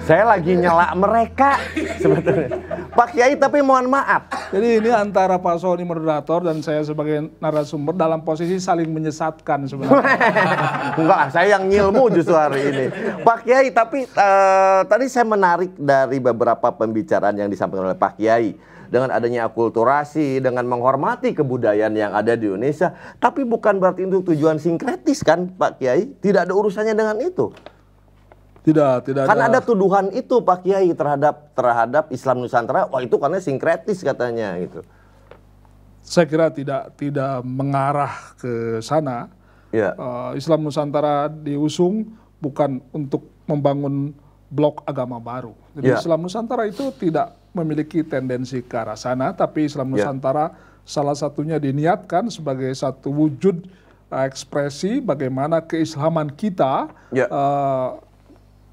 Saya lagi nyela mereka
sebetulnya.
Pak Kiai tapi mohon maaf. Jadi ini antara Pak Soni moderator dan saya sebagai narasumber dalam posisi saling menyesatkan sebenarnya. Enggak, saya yang ngilmu justru hari ini.
Pak Kiai tapi uh, tadi saya menarik dari beberapa pembicaraan yang disampaikan oleh Pak Kiai dengan adanya akulturasi, dengan menghormati kebudayaan yang ada di Indonesia, tapi bukan berarti untuk tujuan sinkretis kan Pak Kiai, tidak ada urusannya dengan
itu. Tidak,
tidak. Karena ada. ada tuduhan itu Pak Kiai terhadap terhadap Islam Nusantara. Wah itu karena sinkretis katanya gitu.
Saya kira tidak tidak mengarah ke sana. Ya. Uh, Islam Nusantara diusung bukan untuk membangun blok agama baru. Jadi ya. Islam Nusantara itu tidak memiliki tendensi ke arah sana, tapi Islam ya. Nusantara ya. salah satunya diniatkan sebagai satu wujud eh, ekspresi bagaimana keislaman kita ya. uh,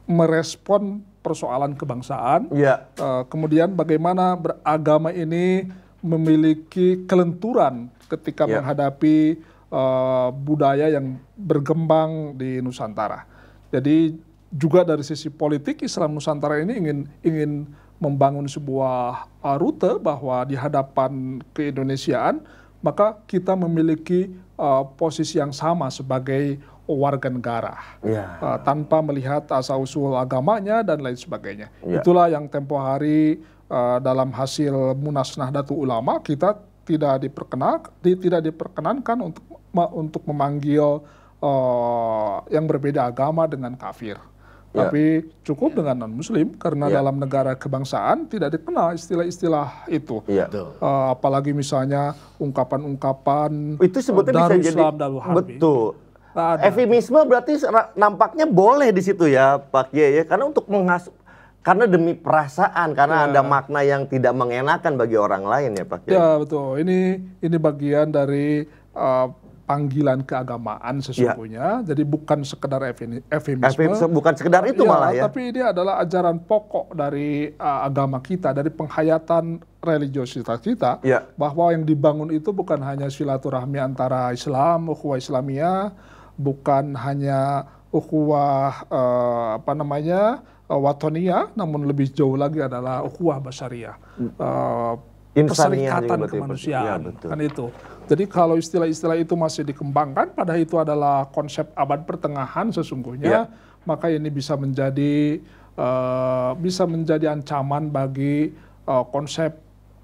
merespon persoalan kebangsaan, ya. uh, kemudian bagaimana beragama ini memiliki kelenturan ketika ya. menghadapi uh, budaya yang bergembang di Nusantara. Jadi juga dari sisi politik Islam Nusantara ini ingin ingin membangun sebuah uh, rute bahwa di hadapan keindonesiaan maka kita memiliki uh, posisi yang sama sebagai warga negara ya. uh, tanpa melihat asal usul agamanya dan lain sebagainya. Ya. Itulah yang tempo hari uh, dalam hasil munas Nahdlatul Ulama kita tidak diperkenak di, tidak diperkenankan untuk untuk memanggil uh, yang berbeda agama dengan kafir. Ya. Tapi cukup ya. dengan non-muslim karena ya. dalam negara kebangsaan tidak dikenal istilah-istilah itu. Ya. Uh, apalagi misalnya ungkapan-ungkapan itu sebetulnya eh, bisa Islam, jadi betul Efimisme berarti
nampaknya boleh di situ ya Pak Kiai ya karena untuk menghas karena demi perasaan karena ya. ada makna yang tidak mengenakan bagi orang lain ya Pak Kiai. Ya
betul. Ini ini bagian dari uh, panggilan keagamaan iya. sesungguhnya. Ya. Jadi bukan sekedar efimisme. efimisme bukan sekedar itu ya, malah ya. Tapi ini adalah ajaran pokok dari uh, agama kita, dari penghayatan religiositas kita ya. bahwa yang dibangun itu bukan hanya silaturahmi antara Islam, ukhuwah Islamiyah bukan hanya ukhuwah eh, apa namanya eh, watonia namun lebih jauh lagi adalah ukhuwah basyariah hmm. eh, keserikatan kemanusiaan ya, betul. kan itu jadi kalau istilah-istilah itu masih dikembangkan padahal itu adalah konsep abad pertengahan sesungguhnya ya. maka ini bisa menjadi uh, bisa menjadi ancaman bagi uh, konsep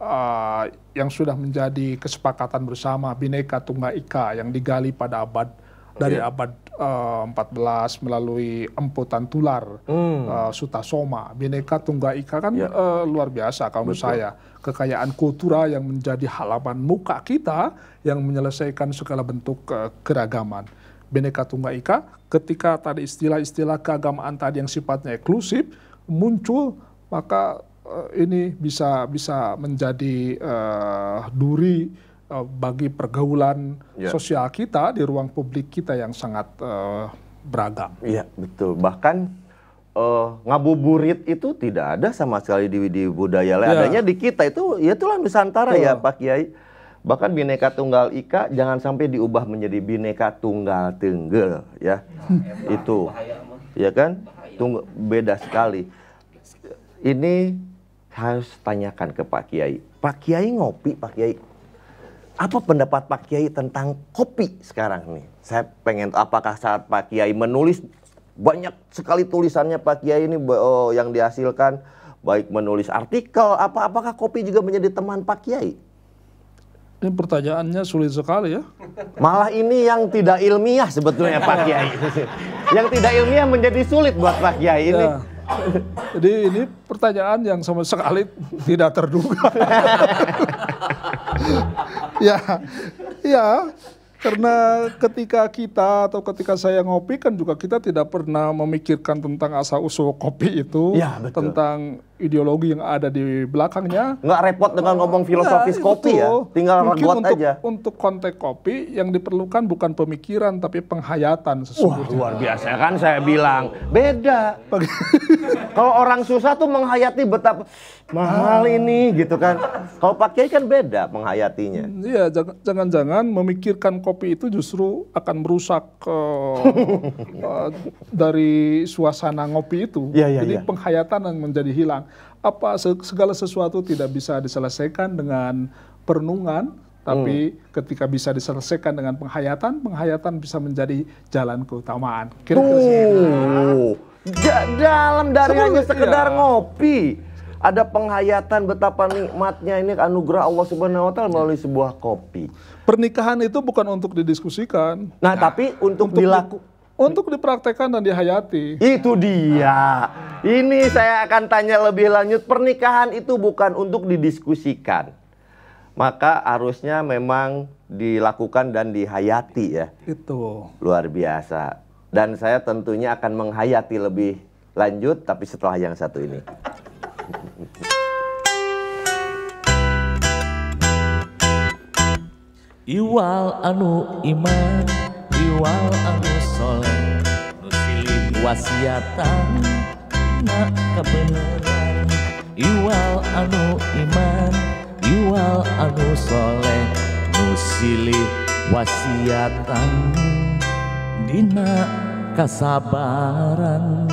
uh, yang sudah menjadi kesepakatan bersama bineka tunggal ika yang digali pada abad dari yeah. abad uh, eh, 14 melalui emputan tular, mm. uh, eh, sutasoma, bineka tunggal ika kan yeah. Iya. uh, luar biasa kalau menurut saya. Kekayaan kultura yang menjadi halaman muka kita yang menyelesaikan segala bentuk uh, keragaman. Bineka tunggal ika ketika tadi istilah-istilah keagamaan tadi yang sifatnya eksklusif muncul maka uh, ini bisa bisa menjadi uh, duri Eh, bagi pergaulan yeah. sosial kita di ruang publik kita yang sangat uh, beragam.
Iya, yeah, betul. Bahkan uh, ngabuburit itu tidak ada sama sekali di, di budaya lain. Yeah. Adanya di kita itu, ya itulah Nusantara yeah. ya Pak Kiai. Bahkan bineka tunggal ika jangan sampai diubah menjadi bineka tunggal tenggel ya. Nah, itu. Bahaya, ya kan? Tunggu, beda sekali. Ini harus tanyakan ke Pak Kiai. Pak Kiai ngopi, Pak Kiai apa pendapat Pak Kiai tentang kopi sekarang nih? Saya pengen apakah saat Pak Kiai menulis banyak sekali tulisannya Pak Kiai ini oh, yang dihasilkan baik menulis artikel apa apakah kopi juga menjadi teman Pak Kiai?
Ini pertanyaannya sulit sekali ya. Malah ini yang tidak ilmiah sebetulnya Pak Kiai. yang tidak ilmiah menjadi sulit buat Pak Kiai ini. Ya. Jadi ini pertanyaan yang sama sekali tidak terduga. ya, ya, karena ketika kita atau ketika saya ngopi kan juga kita tidak pernah memikirkan tentang asal usul kopi itu, ya, tentang ideologi yang ada di belakangnya. Nggak repot dengan oh, ngomong filosofis ya, kopi ya, tinggal regot aja. Untuk konteks kopi yang diperlukan bukan pemikiran tapi penghayatan sesungguhnya. Wah, luar biasa kan
saya bilang.
Beda. Kalau orang susah tuh menghayati betapa
mahal ini gitu kan. Kalau pakai kan beda menghayatinya. Hmm,
iya, jangan-jangan memikirkan kopi itu justru akan merusak uh, uh, dari suasana ngopi itu. Ya, ya, Jadi ya. penghayatan yang menjadi hilang apa segala sesuatu tidak bisa diselesaikan dengan perenungan, tapi hmm. ketika bisa diselesaikan dengan penghayatan, penghayatan bisa menjadi jalan keutamaan. Kira-kira oh.
ya, dalam
dari Sebelum, hanya ya? sekedar iya. ngopi, ada
penghayatan betapa nikmatnya ini anugerah Allah Subhanahu wa taala melalui sebuah kopi.
Pernikahan itu bukan untuk didiskusikan. Nah, nah tapi untuk, untuk dilakukan untuk dipraktekkan dan dihayati. Itu dia. Ini saya akan tanya lebih lanjut. Pernikahan
itu bukan untuk didiskusikan. Maka arusnya memang dilakukan dan dihayati ya.
Itu.
Luar biasa. Dan saya tentunya akan menghayati lebih lanjut tapi setelah yang satu ini.
Iwal anu iman, iwal anu sol nusilin wasiatan nak kebenaran iwal anu iman iwal anu soleh nusilih wasiatan dina kasabaran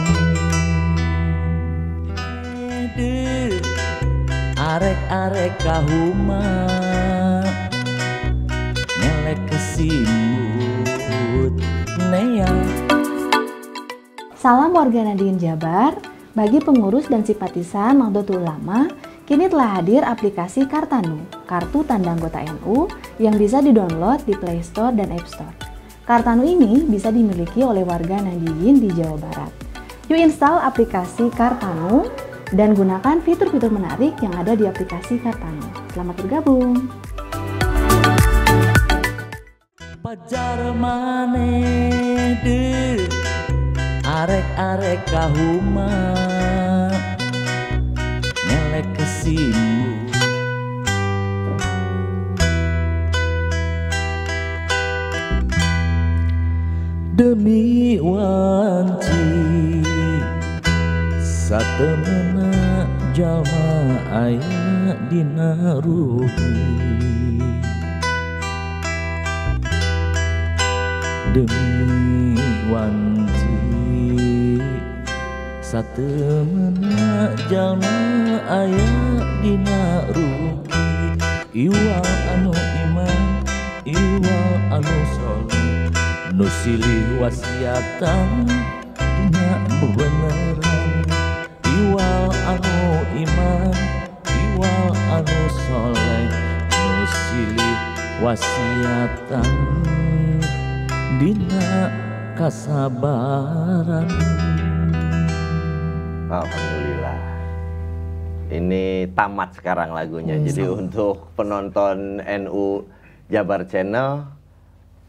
arek-arek kahuma melek kesini
Salam warga Nadiin Jabar, bagi pengurus dan simpatisan Nahdlatul Ulama, kini telah hadir aplikasi Kartanu, kartu tanda anggota NU yang bisa didownload di Play Store dan App Store. Kartanu ini bisa dimiliki oleh warga Nadiin di Jawa Barat. Yuk install aplikasi Kartanu dan gunakan fitur-fitur menarik yang ada di aplikasi Kartanu. Selamat bergabung!
Pajar mane de arek-arek kahuma Nelek kesimu Demi wanci Satemena jama ayah dina rugi demi wanji satemena jalma aya dina rugi iwa anu iman iwa anu soleh nusili wasiatan dina beneran iwa anu iman iwa anu soleh nu wasiatan dina kasabaran Alhamdulillah Ini
tamat sekarang lagunya hmm, Jadi untuk penonton NU Jabar Channel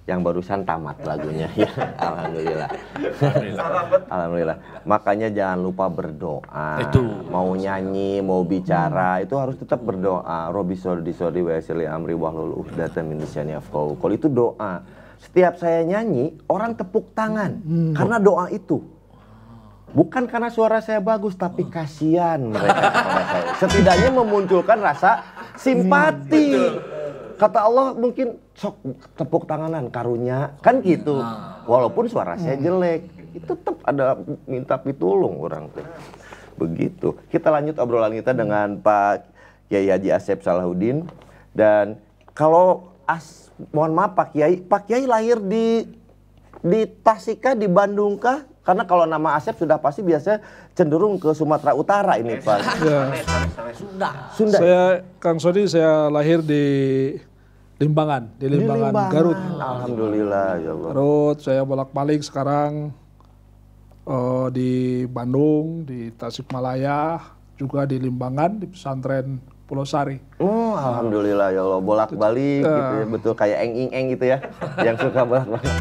yang barusan tamat lagunya ya alhamdulillah. alhamdulillah alhamdulillah makanya jangan lupa berdoa itu mau nyanyi mau bicara hmm. itu harus tetap berdoa Robi sordi sordi wa amri wahlul uhdatan min lisyani kalau itu doa setiap saya nyanyi, orang tepuk tangan hmm. karena doa itu. Bukan karena suara saya bagus, tapi hmm. kasihan mereka Setidaknya memunculkan rasa simpati. Hmm, Kata Allah mungkin sok tepuk tanganan karunya kan gitu. Hmm. Walaupun suara saya jelek, itu tetap ada minta pitulung orang tuh. Begitu. Kita lanjut obrolan kita dengan Pak Kiai Haji Asep Salahuddin dan kalau as mohon maaf Pak Kiai, Pak Kiai lahir di di Tasika di Bandung kah? Karena kalau nama Asep sudah pasti biasanya cenderung ke Sumatera Utara ini eh, Pak. Ya.
Sunda.
Sunda. Saya Kang Sodi saya lahir di Limbangan, di Limbangan, di Limbangan. Garut. Alhamdulillah ya Allah. Garut, saya bolak-balik sekarang uh, di Bandung, di Tasikmalaya, juga di Limbangan, di pesantren Pulau Sari. Oh,
alhamdulillah ya Allah bolak-balik uh, gitu ya, eh. betul kayak eng-eng gitu ya. yang suka bolak-balik.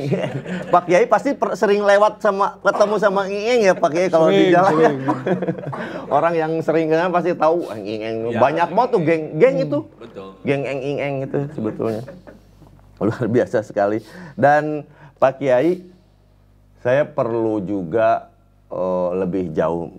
Pak Kiai pasti sering lewat sama ketemu sama eng-eng ya Pak Kiai kalau di jalan ya. Orang yang sering kenal pasti tahu eng-eng. Ya, Banyak banget tuh geng-geng itu. Hmm, betul. Geng eng-eng itu sebetulnya. Luar biasa sekali. Dan Pak Kiai saya perlu juga uh, lebih jauh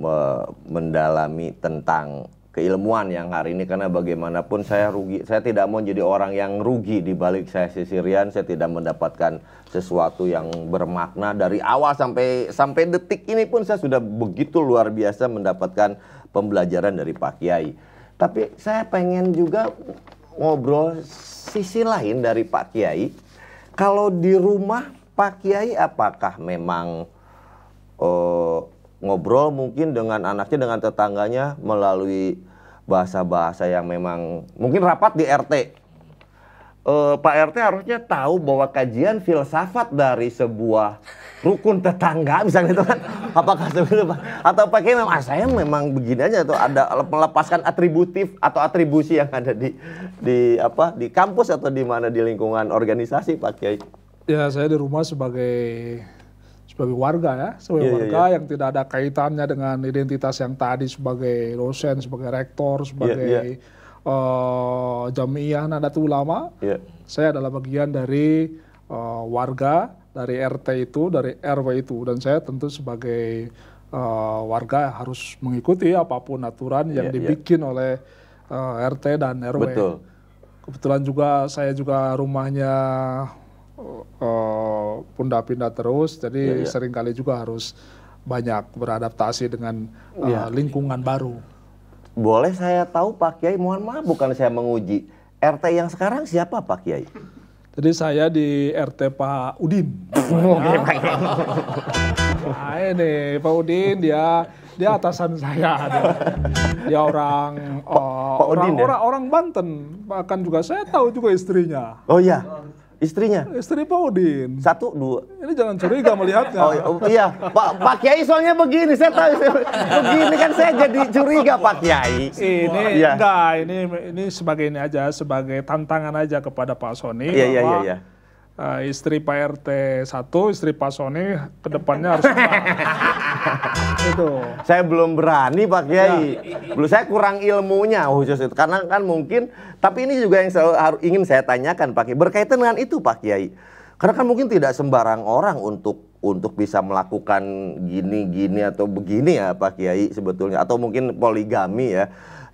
mendalami tentang keilmuan yang hari ini karena bagaimanapun saya rugi saya tidak mau jadi orang yang rugi di balik saya sisirian saya tidak mendapatkan sesuatu yang bermakna dari awal sampai sampai detik ini pun saya sudah begitu luar biasa mendapatkan pembelajaran dari Pak Kiai tapi saya pengen juga ngobrol sisi lain dari Pak Kiai kalau di rumah Pak Kiai apakah memang uh, ngobrol mungkin dengan anaknya dengan tetangganya melalui bahasa-bahasa yang memang mungkin rapat di RT. E, eh, Pak RT harusnya tahu bahwa kajian filsafat dari sebuah rukun tetangga misalnya itu kan apakah Pak atau pakai memang ah, saya memang begini aja tuh ada melepaskan atributif atau atribusi yang ada di di apa di kampus atau di mana di lingkungan organisasi Pak Kiai.
Ya saya di rumah sebagai sebagai warga ya, sebagai yeah, iya, warga yeah, yang tidak ada kaitannya dengan identitas yang tadi sebagai dosen, sebagai rektor, iya, sebagai yeah, iya. yeah. Uh, jamiah Nahdlatul Ulama. Yeah. Saya adalah bagian dari uh, warga dari RT itu, dari RW itu dan saya tentu sebagai uh, warga harus mengikuti apapun aturan yang yeah, dibikin yeah. oleh uh, eh, RT dan RW. Betul. Kebetulan juga saya juga rumahnya uh, pindah-pindah terus, jadi yeah, yeah. seringkali juga harus banyak beradaptasi dengan uh, eh, yeah. lingkungan baru.
Boleh saya tahu Pak Kiai, mohon maaf bukan saya menguji. RT yang sekarang siapa Pak Kiai?
Jadi saya di RT Pak Udin. Nah ini Pak Udin dia dia atasan saya. Dia, dia orang uh, eh, orang, Udin, orang, ya? orang orang Banten. Bahkan juga saya tahu juga istrinya. Oh iya.
Istrinya? Istri Pak Udin. Satu, dua. Ini
jangan curiga melihatnya. Oh iya. oh iya,
Pak, Pak Kiai soalnya begini, saya tahu
begini kan saya jadi curiga Pak Kiai. Ini ya. enggak, ini ini sebagai ini aja, sebagai tantangan aja kepada Pak Soni. Iya, iya, iya. iya uh, istri Pak RT satu, istri Pak Sony kedepannya harus itu. Saya belum berani Pak Kiai. Ya. Belum saya kurang
ilmunya khusus itu karena kan mungkin tapi ini juga yang selalu harus ingin saya tanyakan Pak Kiai berkaitan dengan itu Pak Kiai. Karena kan mungkin tidak sembarang orang untuk untuk bisa melakukan gini-gini atau begini ya Pak Kiai sebetulnya atau mungkin poligami ya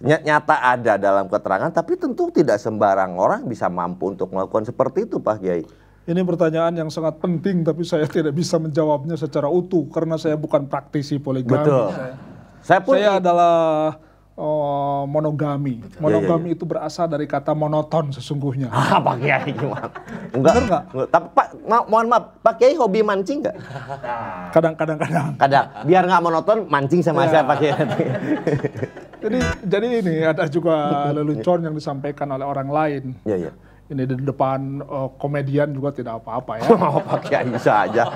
nyata ada dalam keterangan tapi tentu tidak sembarang orang bisa mampu untuk melakukan
seperti itu Pak Kiai. Ini pertanyaan yang sangat penting tapi saya tidak bisa menjawabnya secara utuh karena saya bukan praktisi poligami. Betul. Iya. Saya, pun saya adalah oh, monogami. Betul. Iya, iya, monogami ya, ya, ya. itu berasal dari kata monoton sesungguhnya. Ah, Pak Kiai gimana? Enggak. Bener enggak? enggak. Tapi Pak, ma mohon maaf, Pak Kiai hobi mancing enggak? Kadang-kadang kadang. Kadang. Biar enggak monoton, mancing sama ya. saya Pak Kiai. jadi jadi ini ada juga lelucon yang disampaikan oleh orang lain. Iya, iya ini di depan uh, komedian juga tidak apa-apa ya. Mau oh, pakai bisa aja.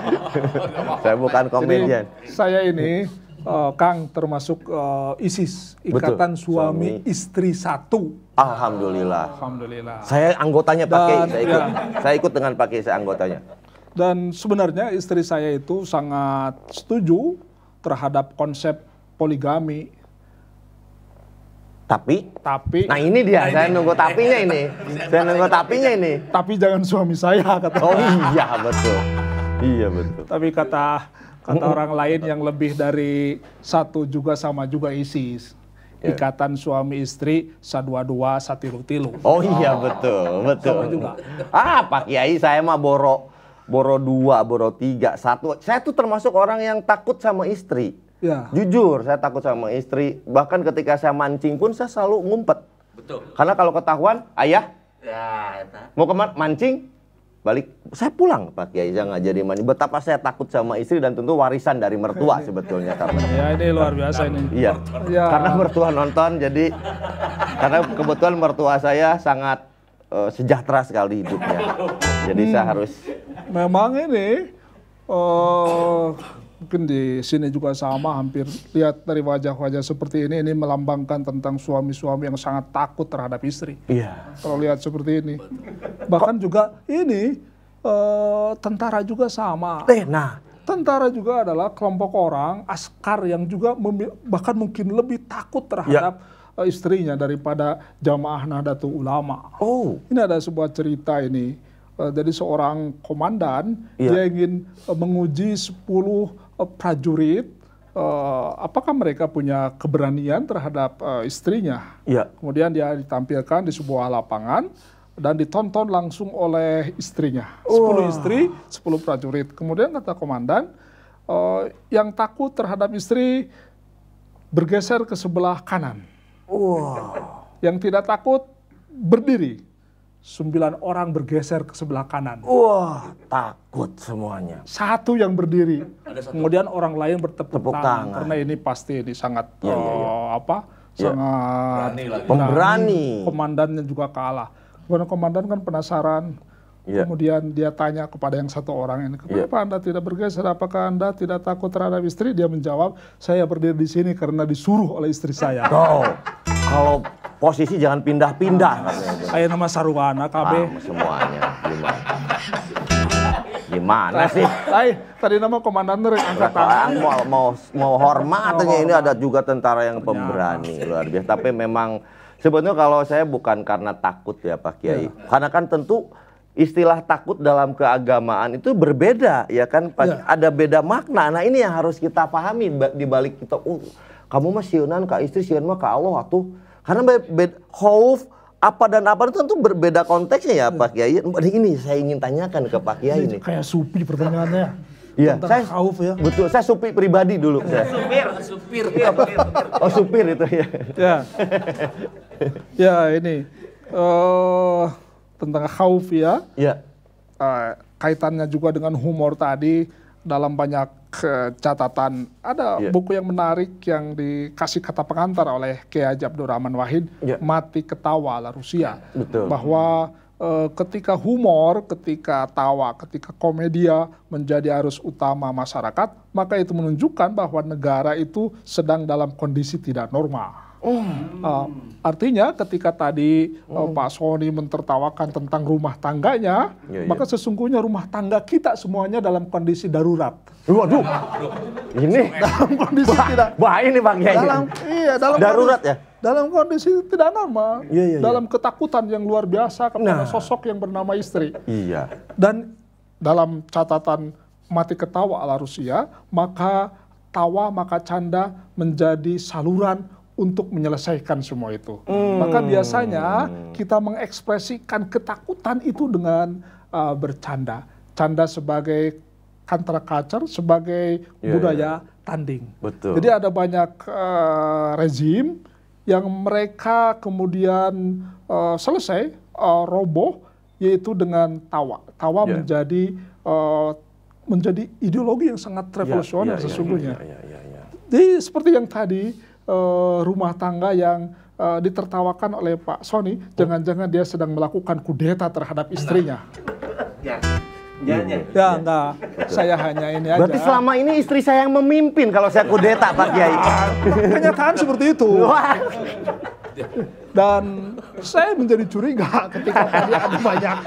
saya bukan komedian. Jadi, saya ini uh, Kang termasuk uh, ISIS, Ikatan Betul. Suami, Suami Istri Satu.
Alhamdulillah. Alhamdulillah.
Saya anggotanya pakai, Dan, saya ikut. Ya.
Saya ikut dengan pakai saya anggotanya.
Dan sebenarnya istri saya itu sangat setuju terhadap konsep poligami
tapi tapi
nah ini dia nah saya ini. nunggu tapinya ini saya nunggu tapinya ini tapi jangan suami saya kata oh iya betul iya betul tapi kata kata orang lain yang lebih dari satu juga sama juga ISIS yeah. ikatan suami istri sadua dua satilu tilu oh iya oh.
betul betul sama juga ah pak kiai saya mah boro boro dua boro tiga satu saya tuh termasuk orang yang takut sama istri Ya. Jujur, saya takut sama istri. Bahkan ketika saya mancing pun saya selalu ngumpet. Betul. Karena kalau ketahuan, ayah ya, mau kemana mancing, balik saya pulang Pak Kiai saya nggak jadi mandi betapa saya takut sama istri dan tentu warisan dari mertua sebetulnya karena
ya ini luar biasa ini iya ya. karena
mertua nonton jadi karena kebetulan mertua saya sangat uh, sejahtera sekali hidupnya jadi hmm, saya harus
memang ini uh, mungkin di sini juga sama hampir lihat dari wajah-wajah seperti ini ini melambangkan tentang suami-suami yang sangat takut terhadap istri. Iya. Yeah. Kalau lihat seperti ini, bahkan juga ini uh, tentara juga sama. Eh, nah. Tentara juga adalah kelompok orang askar yang juga bahkan mungkin lebih takut terhadap yeah. Ya. istrinya daripada jamaah Nahdlatul Ulama. Oh, ini ada sebuah cerita ini. Eh, jadi seorang komandan yeah. dia ingin eh, menguji 10 Eh, prajurit uh, apakah mereka punya keberanian terhadap uh, istrinya. Ya. Kemudian dia ditampilkan di sebuah lapangan dan ditonton langsung oleh istrinya. sepuluh istri, sepuluh prajurit. Kemudian kata komandan, uh, yang takut terhadap istri bergeser ke sebelah kanan. Wow. Yang tidak takut berdiri sembilan orang bergeser ke sebelah kanan. Wah, takut semuanya. Satu yang berdiri. satu. Kemudian orang lain bertepuk Tepuk tangan, tangan. Karena ini pasti ini sangat ya, uh, ya, apa? Ya. Sangat pemberani. Komandannya juga kalah. Karena komandan kan penasaran. Ya. Kemudian dia tanya kepada yang satu orang ini, iya. kenapa ya. Anda tidak bergeser? Apakah Anda tidak takut terhadap istri? Dia menjawab, saya berdiri di sini karena disuruh oleh istri saya. Oh,
kalau posisi jangan pindah-pindah. Ah, iya, iya. Kayak nama sarwana KB. Ah, semuanya gimana? Gimana sih?
Ay, tadi nama komandan yang
angkatan. Mau, mau, mau hormatnya ini ada juga tentara yang pemberani luar biasa. Tapi memang sebenarnya kalau saya bukan karena takut ya Pak Kiai. Ya. Karena kan tentu istilah takut dalam keagamaan itu berbeda ya kan ya. ada beda makna nah ini yang harus kita pahami di balik kita uh, kamu mah siunan kak istri siunan mah ke Allah atuh karena be khauf apa dan apa itu tentu berbeda konteksnya ya Pak Kiai. Ini saya ingin tanyakan ke Pak Kiai ini.
Kayak supi pertanyaannya. Iya,
saya khauf ya. Betul, saya
supi pribadi dulu. Iya, saya.
Iya, supir, supir.
oh, supir itu ya. Ya. ya, ini uh, tentang khauf ya. Iya. Uh, kaitannya juga dengan humor tadi dalam banyak uh, catatan. Ada yeah. buku yang menarik yang dikasih kata pengantar oleh Kiai Abdurrahman Wahid, yeah. Mati Ketawa lah Rusia. Betul. Bahwa uh, ketika humor, ketika tawa, ketika komedia menjadi arus utama masyarakat, maka itu menunjukkan bahwa negara itu sedang dalam kondisi tidak normal. Oh, hmm. uh, artinya ketika tadi ah, hmm. uh, Pak Sony mentertawakan tentang rumah tangganya, ya, maka ya. sesungguhnya rumah tangga kita semuanya dalam kondisi darurat. Waduh, ini dalam kondisi bah, tidak. Wah ini bang ya. Dalam iya dalam darurat kondisi, ya. Dalam kondisi tidak normal, ya, ya, dalam ya. ketakutan yang luar biasa karena nah. sosok yang bernama istri. Iya. Dan dalam catatan mati ketawa ala Rusia, maka tawa maka canda menjadi saluran untuk menyelesaikan semua itu. Hmm. Maka biasanya kita mengekspresikan ketakutan itu dengan uh, bercanda. Canda sebagai counter culture, sebagai yeah, iya. budaya yeah. tanding. Betul. Jadi ada banyak uh, rezim yang mereka kemudian uh, selesai uh, roboh yaitu dengan tawa. Tawa yeah. menjadi uh, menjadi ideologi yang sangat iya, revolusioner yeah, yeah, sesungguhnya. Yeah, yeah, yeah, yeah, yeah. Jadi seperti yang tadi uh, rumah tangga yang uh, ditertawakan oleh Pak Sony. Jangan-jangan dia sedang melakukan kudeta terhadap istrinya. Ya, ya, ya. ya, ya. enggak. Saya hanya ini aja. Berarti selama ini istri saya
yang memimpin kalau saya kudeta Pak Kiai. Ah, kenyataan seperti itu.
Dan saya menjadi curiga ketika tadi ada banyak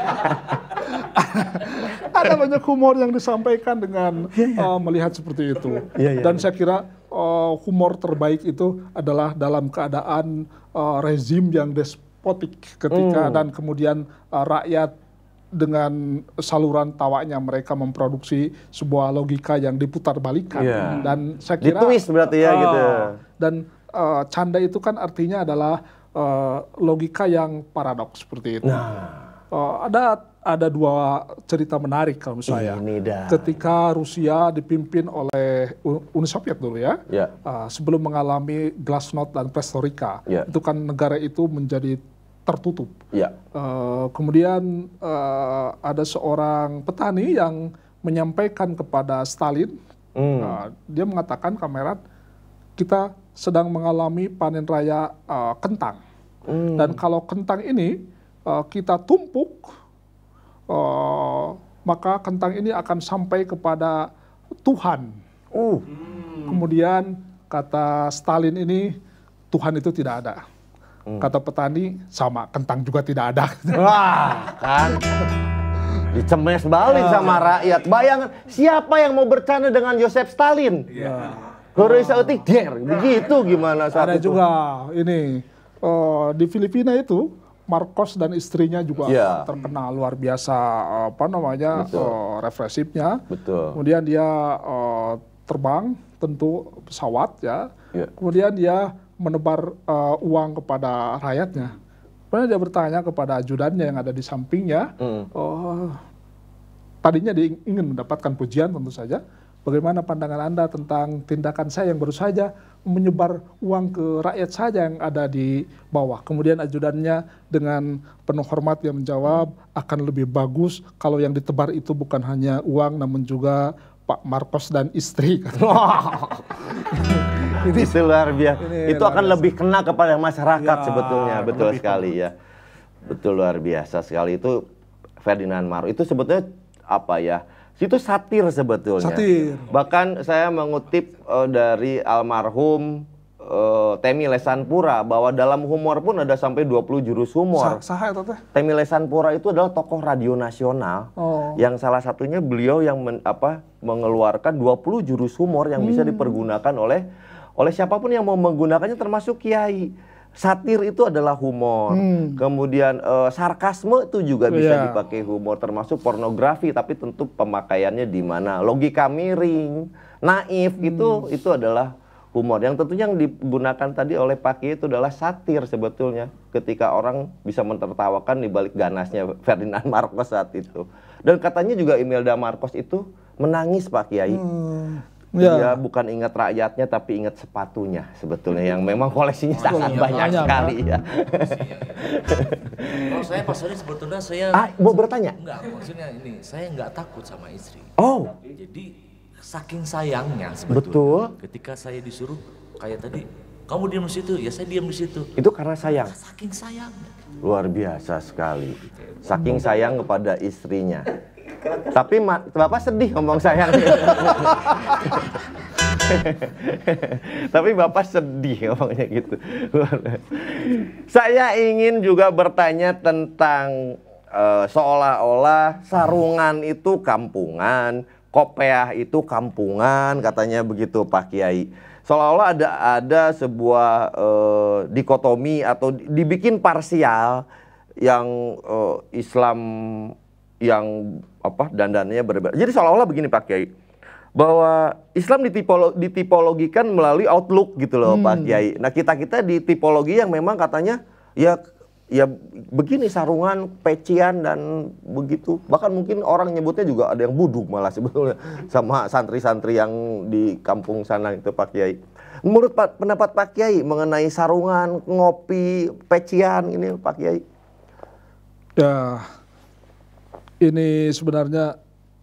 ada banyak humor yang disampaikan dengan yeah, yeah. Uh, melihat seperti itu. Yeah, yeah, Dan iya. saya kira uh, humor terbaik itu adalah dalam keadaan uh, rezim yang despotik ketika hmm. dan kemudian uh, rakyat dengan saluran tawanya mereka memproduksi sebuah logika yang diputar balikan yeah. dan saya kira Ditwist berarti ya uh, gitu ya. dan uh, canda itu kan artinya adalah uh, logika yang paradoks seperti itu nah. uh, ada ada dua cerita menarik kalau misalnya iya, Ini dah. Ketika Rusia dipimpin oleh Uni Soviet dulu ya, ya. uh, sebelum mengalami Glasnost dan Perestroika, ya. itu kan negara itu menjadi tertutup. Ya. Uh, kemudian uh, ada seorang petani yang menyampaikan kepada Stalin, hmm. uh, dia mengatakan Kamerat, kita sedang mengalami panen raya uh, kentang, hmm. dan kalau kentang ini uh, kita tumpuk Eh, maka kentang ini akan sampai kepada Tuhan. Oh, Hmm. Kemudian kata Stalin ini Tuhan itu tidak ada. Hmm. Kata petani sama, kentang juga tidak ada. Wah, kan.
Dicemes balik uh. sama rakyat. Bayangan siapa yang mau bercanda dengan Yosef Stalin? Yeah. Horis uh. begitu gimana saat Ada itu? juga
ini uh, di Filipina itu Marcos dan istrinya juga yeah. terkenal luar biasa eh, apa namanya Betul. Uh, refresifnya. Betul. Kemudian dia uh, terbang tentu pesawat ya. Yeah. Kemudian dia menebar uh, uang kepada rakyatnya. Kemudian dia bertanya kepada ajudannya yang ada di sampingnya. Mm. Uh, tadinya dia ingin mendapatkan pujian tentu saja Bagaimana pandangan Anda tentang tindakan saya yang baru saja menyebar uang ke rakyat saja yang ada di bawah. Kemudian ajudannya dengan penuh hormat yang menjawab akan lebih bagus kalau yang ditebar itu bukan hanya uang namun juga Pak Marcos dan istri. itu, luar biasa. Ini itu luar akan biasa. lebih kena
kepada masyarakat ya, sebetulnya, betul sekali ya. Betul luar biasa sekali itu Ferdinand Maru. Itu sebetulnya apa ya? Itu satir sebetulnya. Satir. Bahkan saya mengutip uh, dari almarhum uh, Temi Lesanpura bahwa dalam humor pun ada sampai 20 jurus humor. Sa saha itu Temi Lesanpura itu adalah tokoh radio nasional oh. yang salah satunya beliau yang men, apa mengeluarkan 20 jurus humor yang hmm. bisa dipergunakan oleh oleh siapapun yang mau menggunakannya termasuk kiai satir itu adalah humor. Hmm. Kemudian uh, sarkasme itu juga oh, bisa yeah. dipakai humor termasuk pornografi tapi tentu pemakaiannya di mana. Logika miring, naif hmm. itu itu adalah humor. Yang tentunya yang digunakan tadi oleh Pak itu adalah satir sebetulnya. Ketika orang bisa mentertawakan di balik ganasnya Ferdinand Marcos saat itu. Dan katanya juga Imelda Marcos itu menangis Pak Kiai. Hmm. Yeah. Dia ya bukan ingat rakyatnya tapi ingat sepatunya sebetulnya yang memang koleksinya oh, sangat iya, banyak, banyak sekali ya.
Kalau oh, saya Pak hari sebetulnya saya ah, mau bertanya? Enggak, maksudnya ini saya enggak takut sama istri. Oh. Jadi saking sayangnya sebetulnya. Betul. Ketika saya disuruh kayak tadi kamu diam di situ, ya saya diam di situ. Itu
karena sayang. Saking sayang. Luar biasa sekali. Gitu. Saking sayang kepada istrinya. Tapi Bapak sedih ngomong saya. Tapi Bapak sedih ngomongnya gitu. saya ingin juga bertanya tentang eh, seolah-olah sarungan itu kampungan, kopeah itu kampungan katanya begitu Pak Kiai seolah-olah ada ada sebuah uh, dikotomi atau dibikin parsial yang uh, Islam yang apa dandannya berbeda. Jadi seolah-olah begini Pak Kiai bahwa Islam ditipolo, ditipologikan melalui outlook gitu loh hmm. Pak Kiai. Nah kita kita di tipologi yang memang katanya ya ya begini sarungan, pecian dan begitu. Bahkan mungkin orang nyebutnya juga ada yang buduk malah sebetulnya sama santri-santri yang di kampung sana itu Pak Kiai. Menurut Pak, pendapat Pak Kiai mengenai sarungan, ngopi,
pecian
ini Pak Kiai.
Ya, ini sebenarnya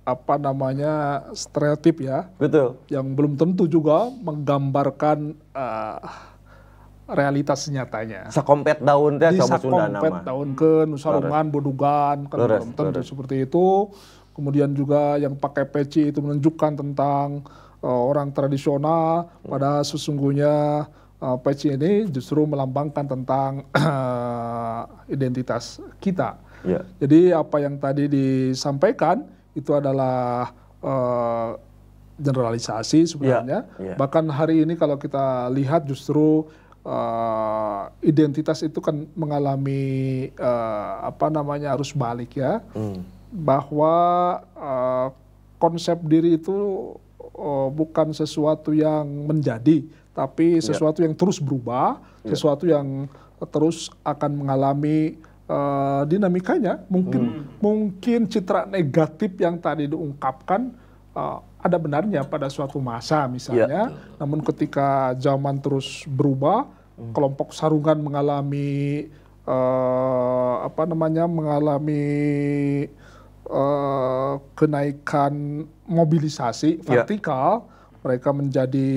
apa namanya stereotip ya. Betul. Yang belum tentu juga menggambarkan uh, realitas senyatanya. Sekompet daun teh sama Sunda daun ke Nusa Lurungan, Bodugan, kan Lures, belum tentu Lures. seperti itu. Kemudian juga yang pakai peci itu menunjukkan tentang uh, orang tradisional hmm. pada sesungguhnya uh, peci ini justru melambangkan tentang uh, identitas kita Yeah. Jadi apa yang tadi disampaikan itu adalah uh, generalisasi sebenarnya. Yeah. Yeah. Bahkan hari ini kalau kita lihat justru uh, identitas itu kan mengalami uh, apa namanya arus balik ya, mm. bahwa uh, konsep diri itu uh, bukan sesuatu yang menjadi, tapi ya. sesuatu yeah. yang terus berubah, yeah. sesuatu yang terus akan mengalami uh, dinamikanya mungkin hmm. mungkin citra negatif yang tadi diungkapkan uh, ada benarnya pada suatu masa misalnya ya. namun ketika zaman terus berubah hmm. kelompok sarungan mengalami uh, apa namanya mengalami uh, kenaikan mobilisasi ya. vertikal ya. mereka menjadi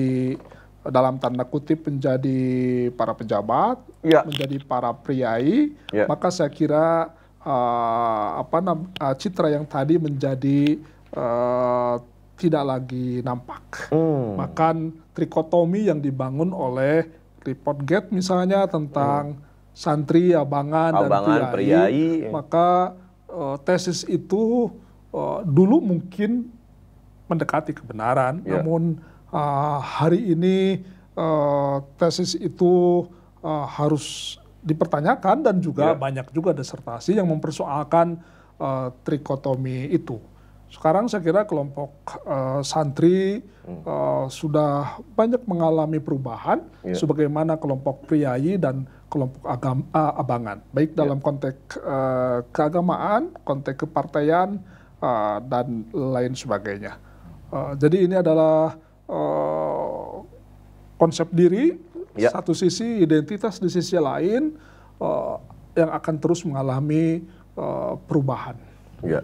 dalam tanda kutip menjadi para pejabat ya. menjadi para priai, ya. maka saya kira uh, apa uh, citra yang tadi menjadi uh, tidak lagi nampak. Hmm. Makan trikotomi yang dibangun oleh report gate misalnya tentang hmm. santri, abangan, abangan dan priai, priai. maka uh, tesis itu uh, dulu mungkin mendekati kebenaran, ya. namun uh, hari ini uh, tesis itu uh, harus dipertanyakan dan juga yeah. banyak juga disertasi yang mempersoalkan uh, trikotomi itu. Sekarang saya kira kelompok uh, santri hmm. sudah banyak mengalami perubahan yeah. sebagaimana kelompok priayi dan kelompok agama uh, abangan, baik iya. dalam yeah. konteks uh, keagamaan, konteks kepartaian uh, dan lain sebagainya. Uh, jadi ini adalah uh, konsep diri Ya. Satu sisi identitas, di sisi lain uh, yang akan terus mengalami uh, perubahan. Ya.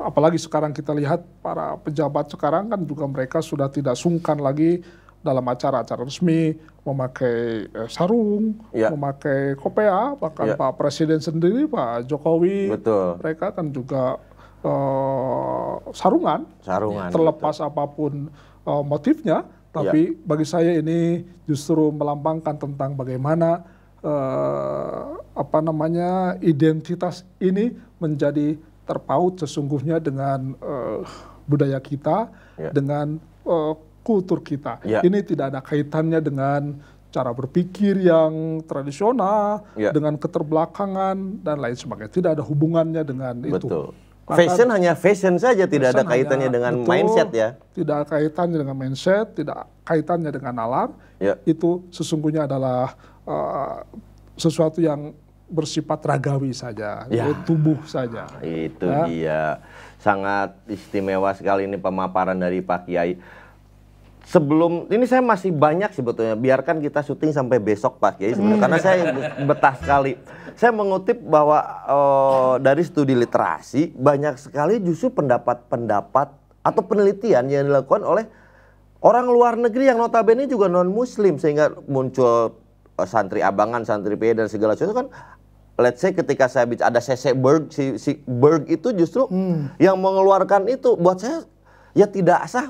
Apalagi sekarang kita lihat para pejabat sekarang kan juga mereka sudah tidak sungkan lagi dalam acara-acara resmi memakai eh, sarung, ya. memakai kopea, bahkan ya. Pak Presiden sendiri, Pak Jokowi, Betul. mereka kan juga eh, sarungan, sarungan, terlepas betul. apapun eh, motifnya, tapi ya. bagi saya ini justru melambangkan tentang bagaimana uh, apa namanya identitas ini menjadi terpaut sesungguhnya dengan uh, budaya kita, ya. dengan uh, kultur kita. ya. Ini tidak ada kaitannya dengan cara berpikir yang tradisional, ya. dengan keterbelakangan dan lain sebagainya. Tidak ada hubungannya dengan Betul. itu. Fashion hanya
fashion saja, tidak ada kaitannya dengan itu, mindset ya.
Tidak kaitannya dengan mindset, tidak kaitannya dengan alam. Ya. Itu sesungguhnya adalah uh, sesuatu yang bersifat ragawi saja, ya. tubuh saja. Itu
ya. dia sangat istimewa sekali ini pemaparan dari Pak Kiai sebelum ini saya masih banyak sebetulnya biarkan kita syuting sampai besok Pak ya hmm. karena saya betah sekali. Saya mengutip bahwa uh, dari studi literasi banyak sekali justru pendapat-pendapat atau penelitian yang dilakukan oleh orang luar negeri yang notabene juga non muslim sehingga muncul uh, santri abangan, santri PE dan segala sesuatu kan let's say ketika saya bicara ada Sese Berg si, si Berg itu justru hmm. yang mengeluarkan itu buat saya ya tidak sah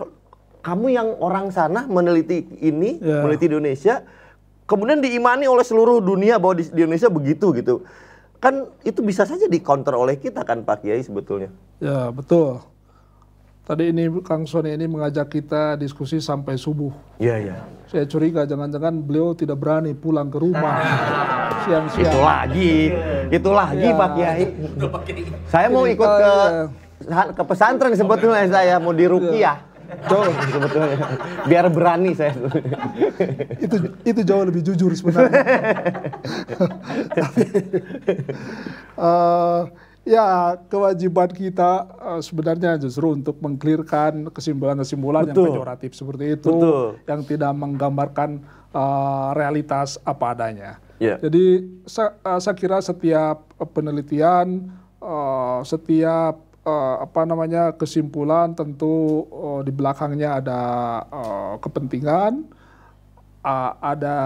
kamu yang orang sana meneliti ini, yeah. meneliti Indonesia, kemudian diimani oleh seluruh dunia bahwa di, Indonesia begitu gitu. Kan itu bisa saja dikonter oleh kita kan Pak Kiai sebetulnya.
Ya, betul. Tadi ini Kang Sony ini mengajak kita diskusi sampai subuh. Iya, iya. Saya curiga jangan-jangan beliau tidak berani pulang ke rumah. Siang-siang. Itu lagi.
Itu lagi ya. Pak Kiai.
Saya mau ikut ke oh,
iya. ke pesantren sebetulnya saya mau di dirukiah. Iya jauh sebetulnya biar berani
saya itu itu jauh lebih jujur sebenarnya tapi uh, ya kewajiban kita eh, sebenarnya justru untuk mengklirkan kesimpulan-kesimpulan yang pejoratif seperti itu Betul. yang tidak menggambarkan uh, realitas apa adanya yeah. jadi saya, saya kira setiap penelitian uh, setiap uh, apa namanya kesimpulan tentu uh, di belakangnya ada uh, kepentingan uh, ada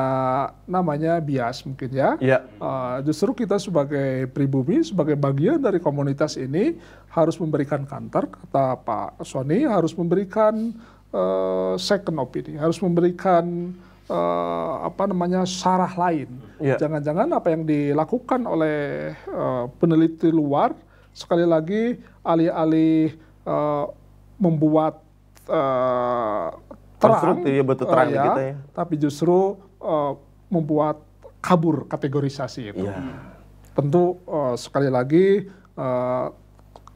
namanya bias mungkin ya yeah. Iya. uh, justru kita sebagai pribumi sebagai bagian dari komunitas ini harus memberikan kantor kata Pak Sony harus memberikan uh, second opinion harus memberikan uh, apa namanya sarah lain. Iya. Jangan-jangan yeah. apa yang dilakukan oleh uh, peneliti luar sekali lagi alih-alih uh, membuat uh, terang, ya, betul terang uh, ya, kita ya, tapi justru uh, membuat kabur kategorisasi itu. Ya. Tentu uh, sekali lagi uh,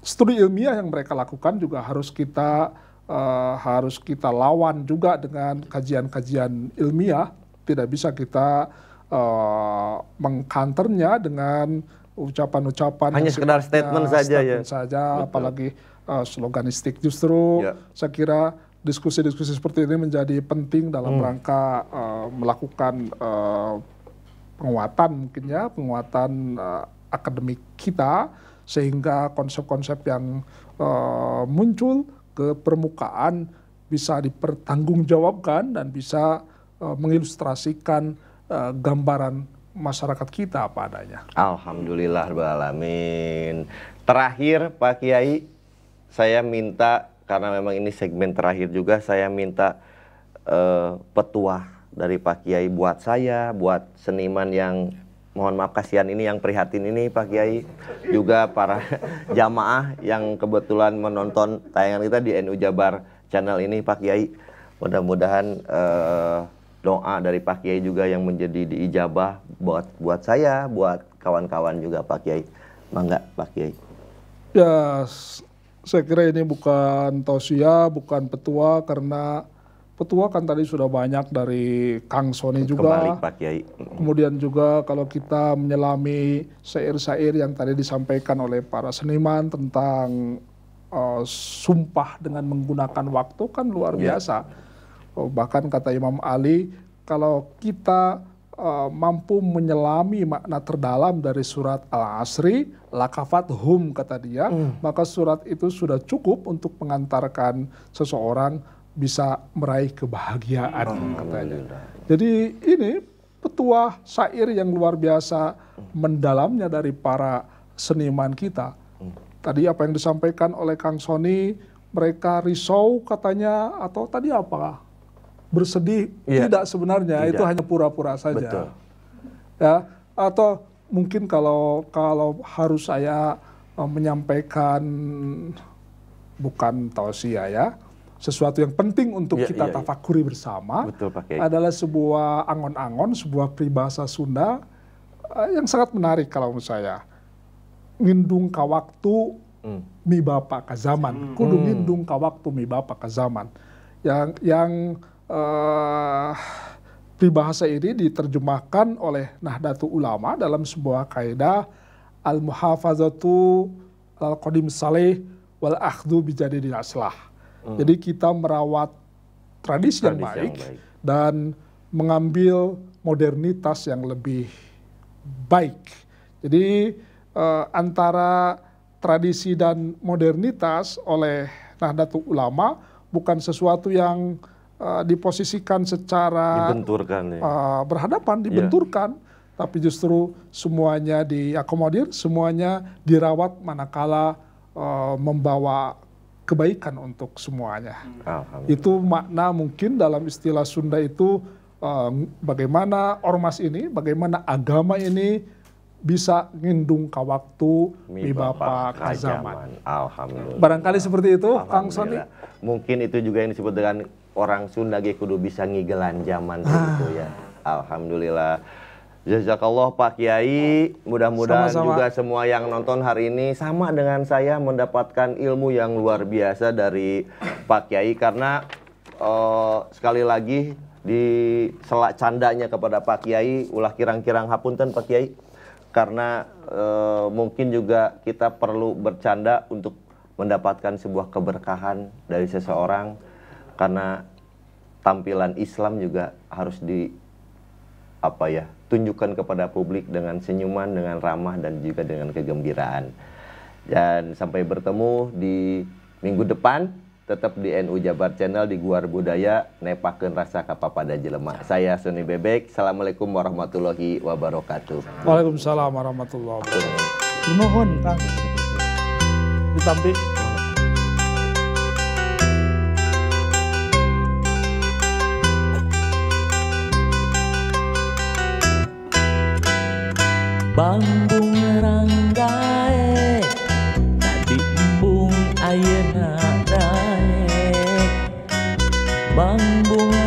studi ilmiah yang mereka lakukan juga harus kita uh, harus kita lawan juga dengan kajian-kajian ilmiah. Tidak bisa kita uh, mengkanternya dengan ucapan-ucapan hanya sekedar statement saja statement ya saja Betul. apalagi uh, sloganistik justru ya. saya kira diskusi-diskusi seperti ini menjadi penting dalam hmm. rangka uh, melakukan uh, penguatan mungkin ya penguatan uh, akademik kita sehingga konsep-konsep yang uh, muncul ke permukaan bisa dipertanggungjawabkan dan bisa uh, mengilustrasikan uh, gambaran masyarakat kita apa adanya.
Alhamdulillah alamin. Terakhir Pak Kiai, saya minta karena memang ini segmen terakhir juga saya minta uh, petuah dari Pak Kiai buat saya, buat seniman yang mohon maaf kasihan ini yang prihatin ini Pak Kiai juga para jamaah yang kebetulan menonton tayangan kita di NU Jabar channel ini Pak Kiai mudah-mudahan uh, doa dari Pak Kiai juga yang menjadi diijabah buat buat saya, buat kawan-kawan juga Pak Kiai. Mangga Pak Kiai.
Ya, saya kira ini bukan tausiah, bukan petua karena petua kan tadi sudah banyak dari Kang Sony juga. Kembali Pak Kiai. Kemudian juga kalau kita menyelami syair-syair yang tadi disampaikan oleh para seniman tentang uh, sumpah dengan menggunakan waktu kan luar ya. biasa. Oh, bahkan kata Imam Ali kalau kita uh, mampu menyelami makna terdalam dari surat Al-Asri, lakafat hum kata dia, hmm. maka surat itu sudah cukup untuk mengantarkan seseorang bisa meraih kebahagiaan hmm. katanya. Jadi ini petua syair yang luar biasa mendalamnya dari para seniman kita. Hmm. Tadi apa yang disampaikan oleh Kang Sony, mereka risau katanya atau tadi apa? bersedih yeah. tidak sebenarnya tidak. itu hanya pura-pura saja. Betul. Ya, atau mungkin kalau kalau harus saya eh, menyampaikan bukan tausiah ya, sesuatu yang penting untuk ya, kita ya, tafakuri ya. bersama
Betul, Pak
adalah
sebuah angon-angon, sebuah peribahasa Sunda uh, yang sangat menarik kalau menurut saya. Ngindung kawaktu hmm. hmm. hmm. waktu mi bapak ke zaman, kudu ngindung ka kawaktu mi bapak ke zaman. Yang yang uh, eh, peribahasa ini diterjemahkan oleh Nahdlatul Ulama dalam sebuah kaidah al-muhafazatu al-qadim saleh wal bijadi di aslah. Hmm. Jadi kita merawat tradisi, tradisi yang, baik, yang baik dan mengambil modernitas yang lebih baik. Jadi uh, antara tradisi dan modernitas oleh Nahdlatul Ulama bukan sesuatu yang Eh, diposisikan secara ya. uh, berhadapan, dibenturkan, ya. Eh, iya. tapi justru semuanya diakomodir, semuanya dirawat manakala uh, membawa kebaikan untuk semuanya. Itu makna mungkin dalam istilah Sunda itu uh, bagaimana ormas ini, bagaimana agama ini bisa ngindung ke waktu mi zaman zaman.
Alhamdulillah.
Barangkali seperti
itu, Kang Soni. Mungkin itu juga yang disebut dengan orang Sunda ge kudu bisa ngigelan zaman ah. ya. Alhamdulillah. Jazakallah Pak Kiai, mudah-mudahan juga semua yang nonton hari ini sama dengan saya mendapatkan ilmu yang luar biasa dari Pak Kiai karena uh, sekali lagi di selak candanya kepada Pak Kiai, ulah kirang-kirang hapunten Pak Kiai karena uh, mungkin juga kita perlu bercanda untuk mendapatkan sebuah keberkahan dari seseorang karena tampilan Islam juga harus di apa ya tunjukkan kepada publik dengan senyuman, dengan ramah dan juga dengan kegembiraan. Dan sampai bertemu di minggu depan tetap di NU Jabar Channel di Guar Budaya nepakeun rasa ka papada jelema. Saya Suni Bebek. Assalamualaikum warahmatullahi wabarakatuh.
Waalaikumsalam warahmatullahi wabarakatuh. Nuhun, Kang. Ditampik.
rằngai thích anh mang buông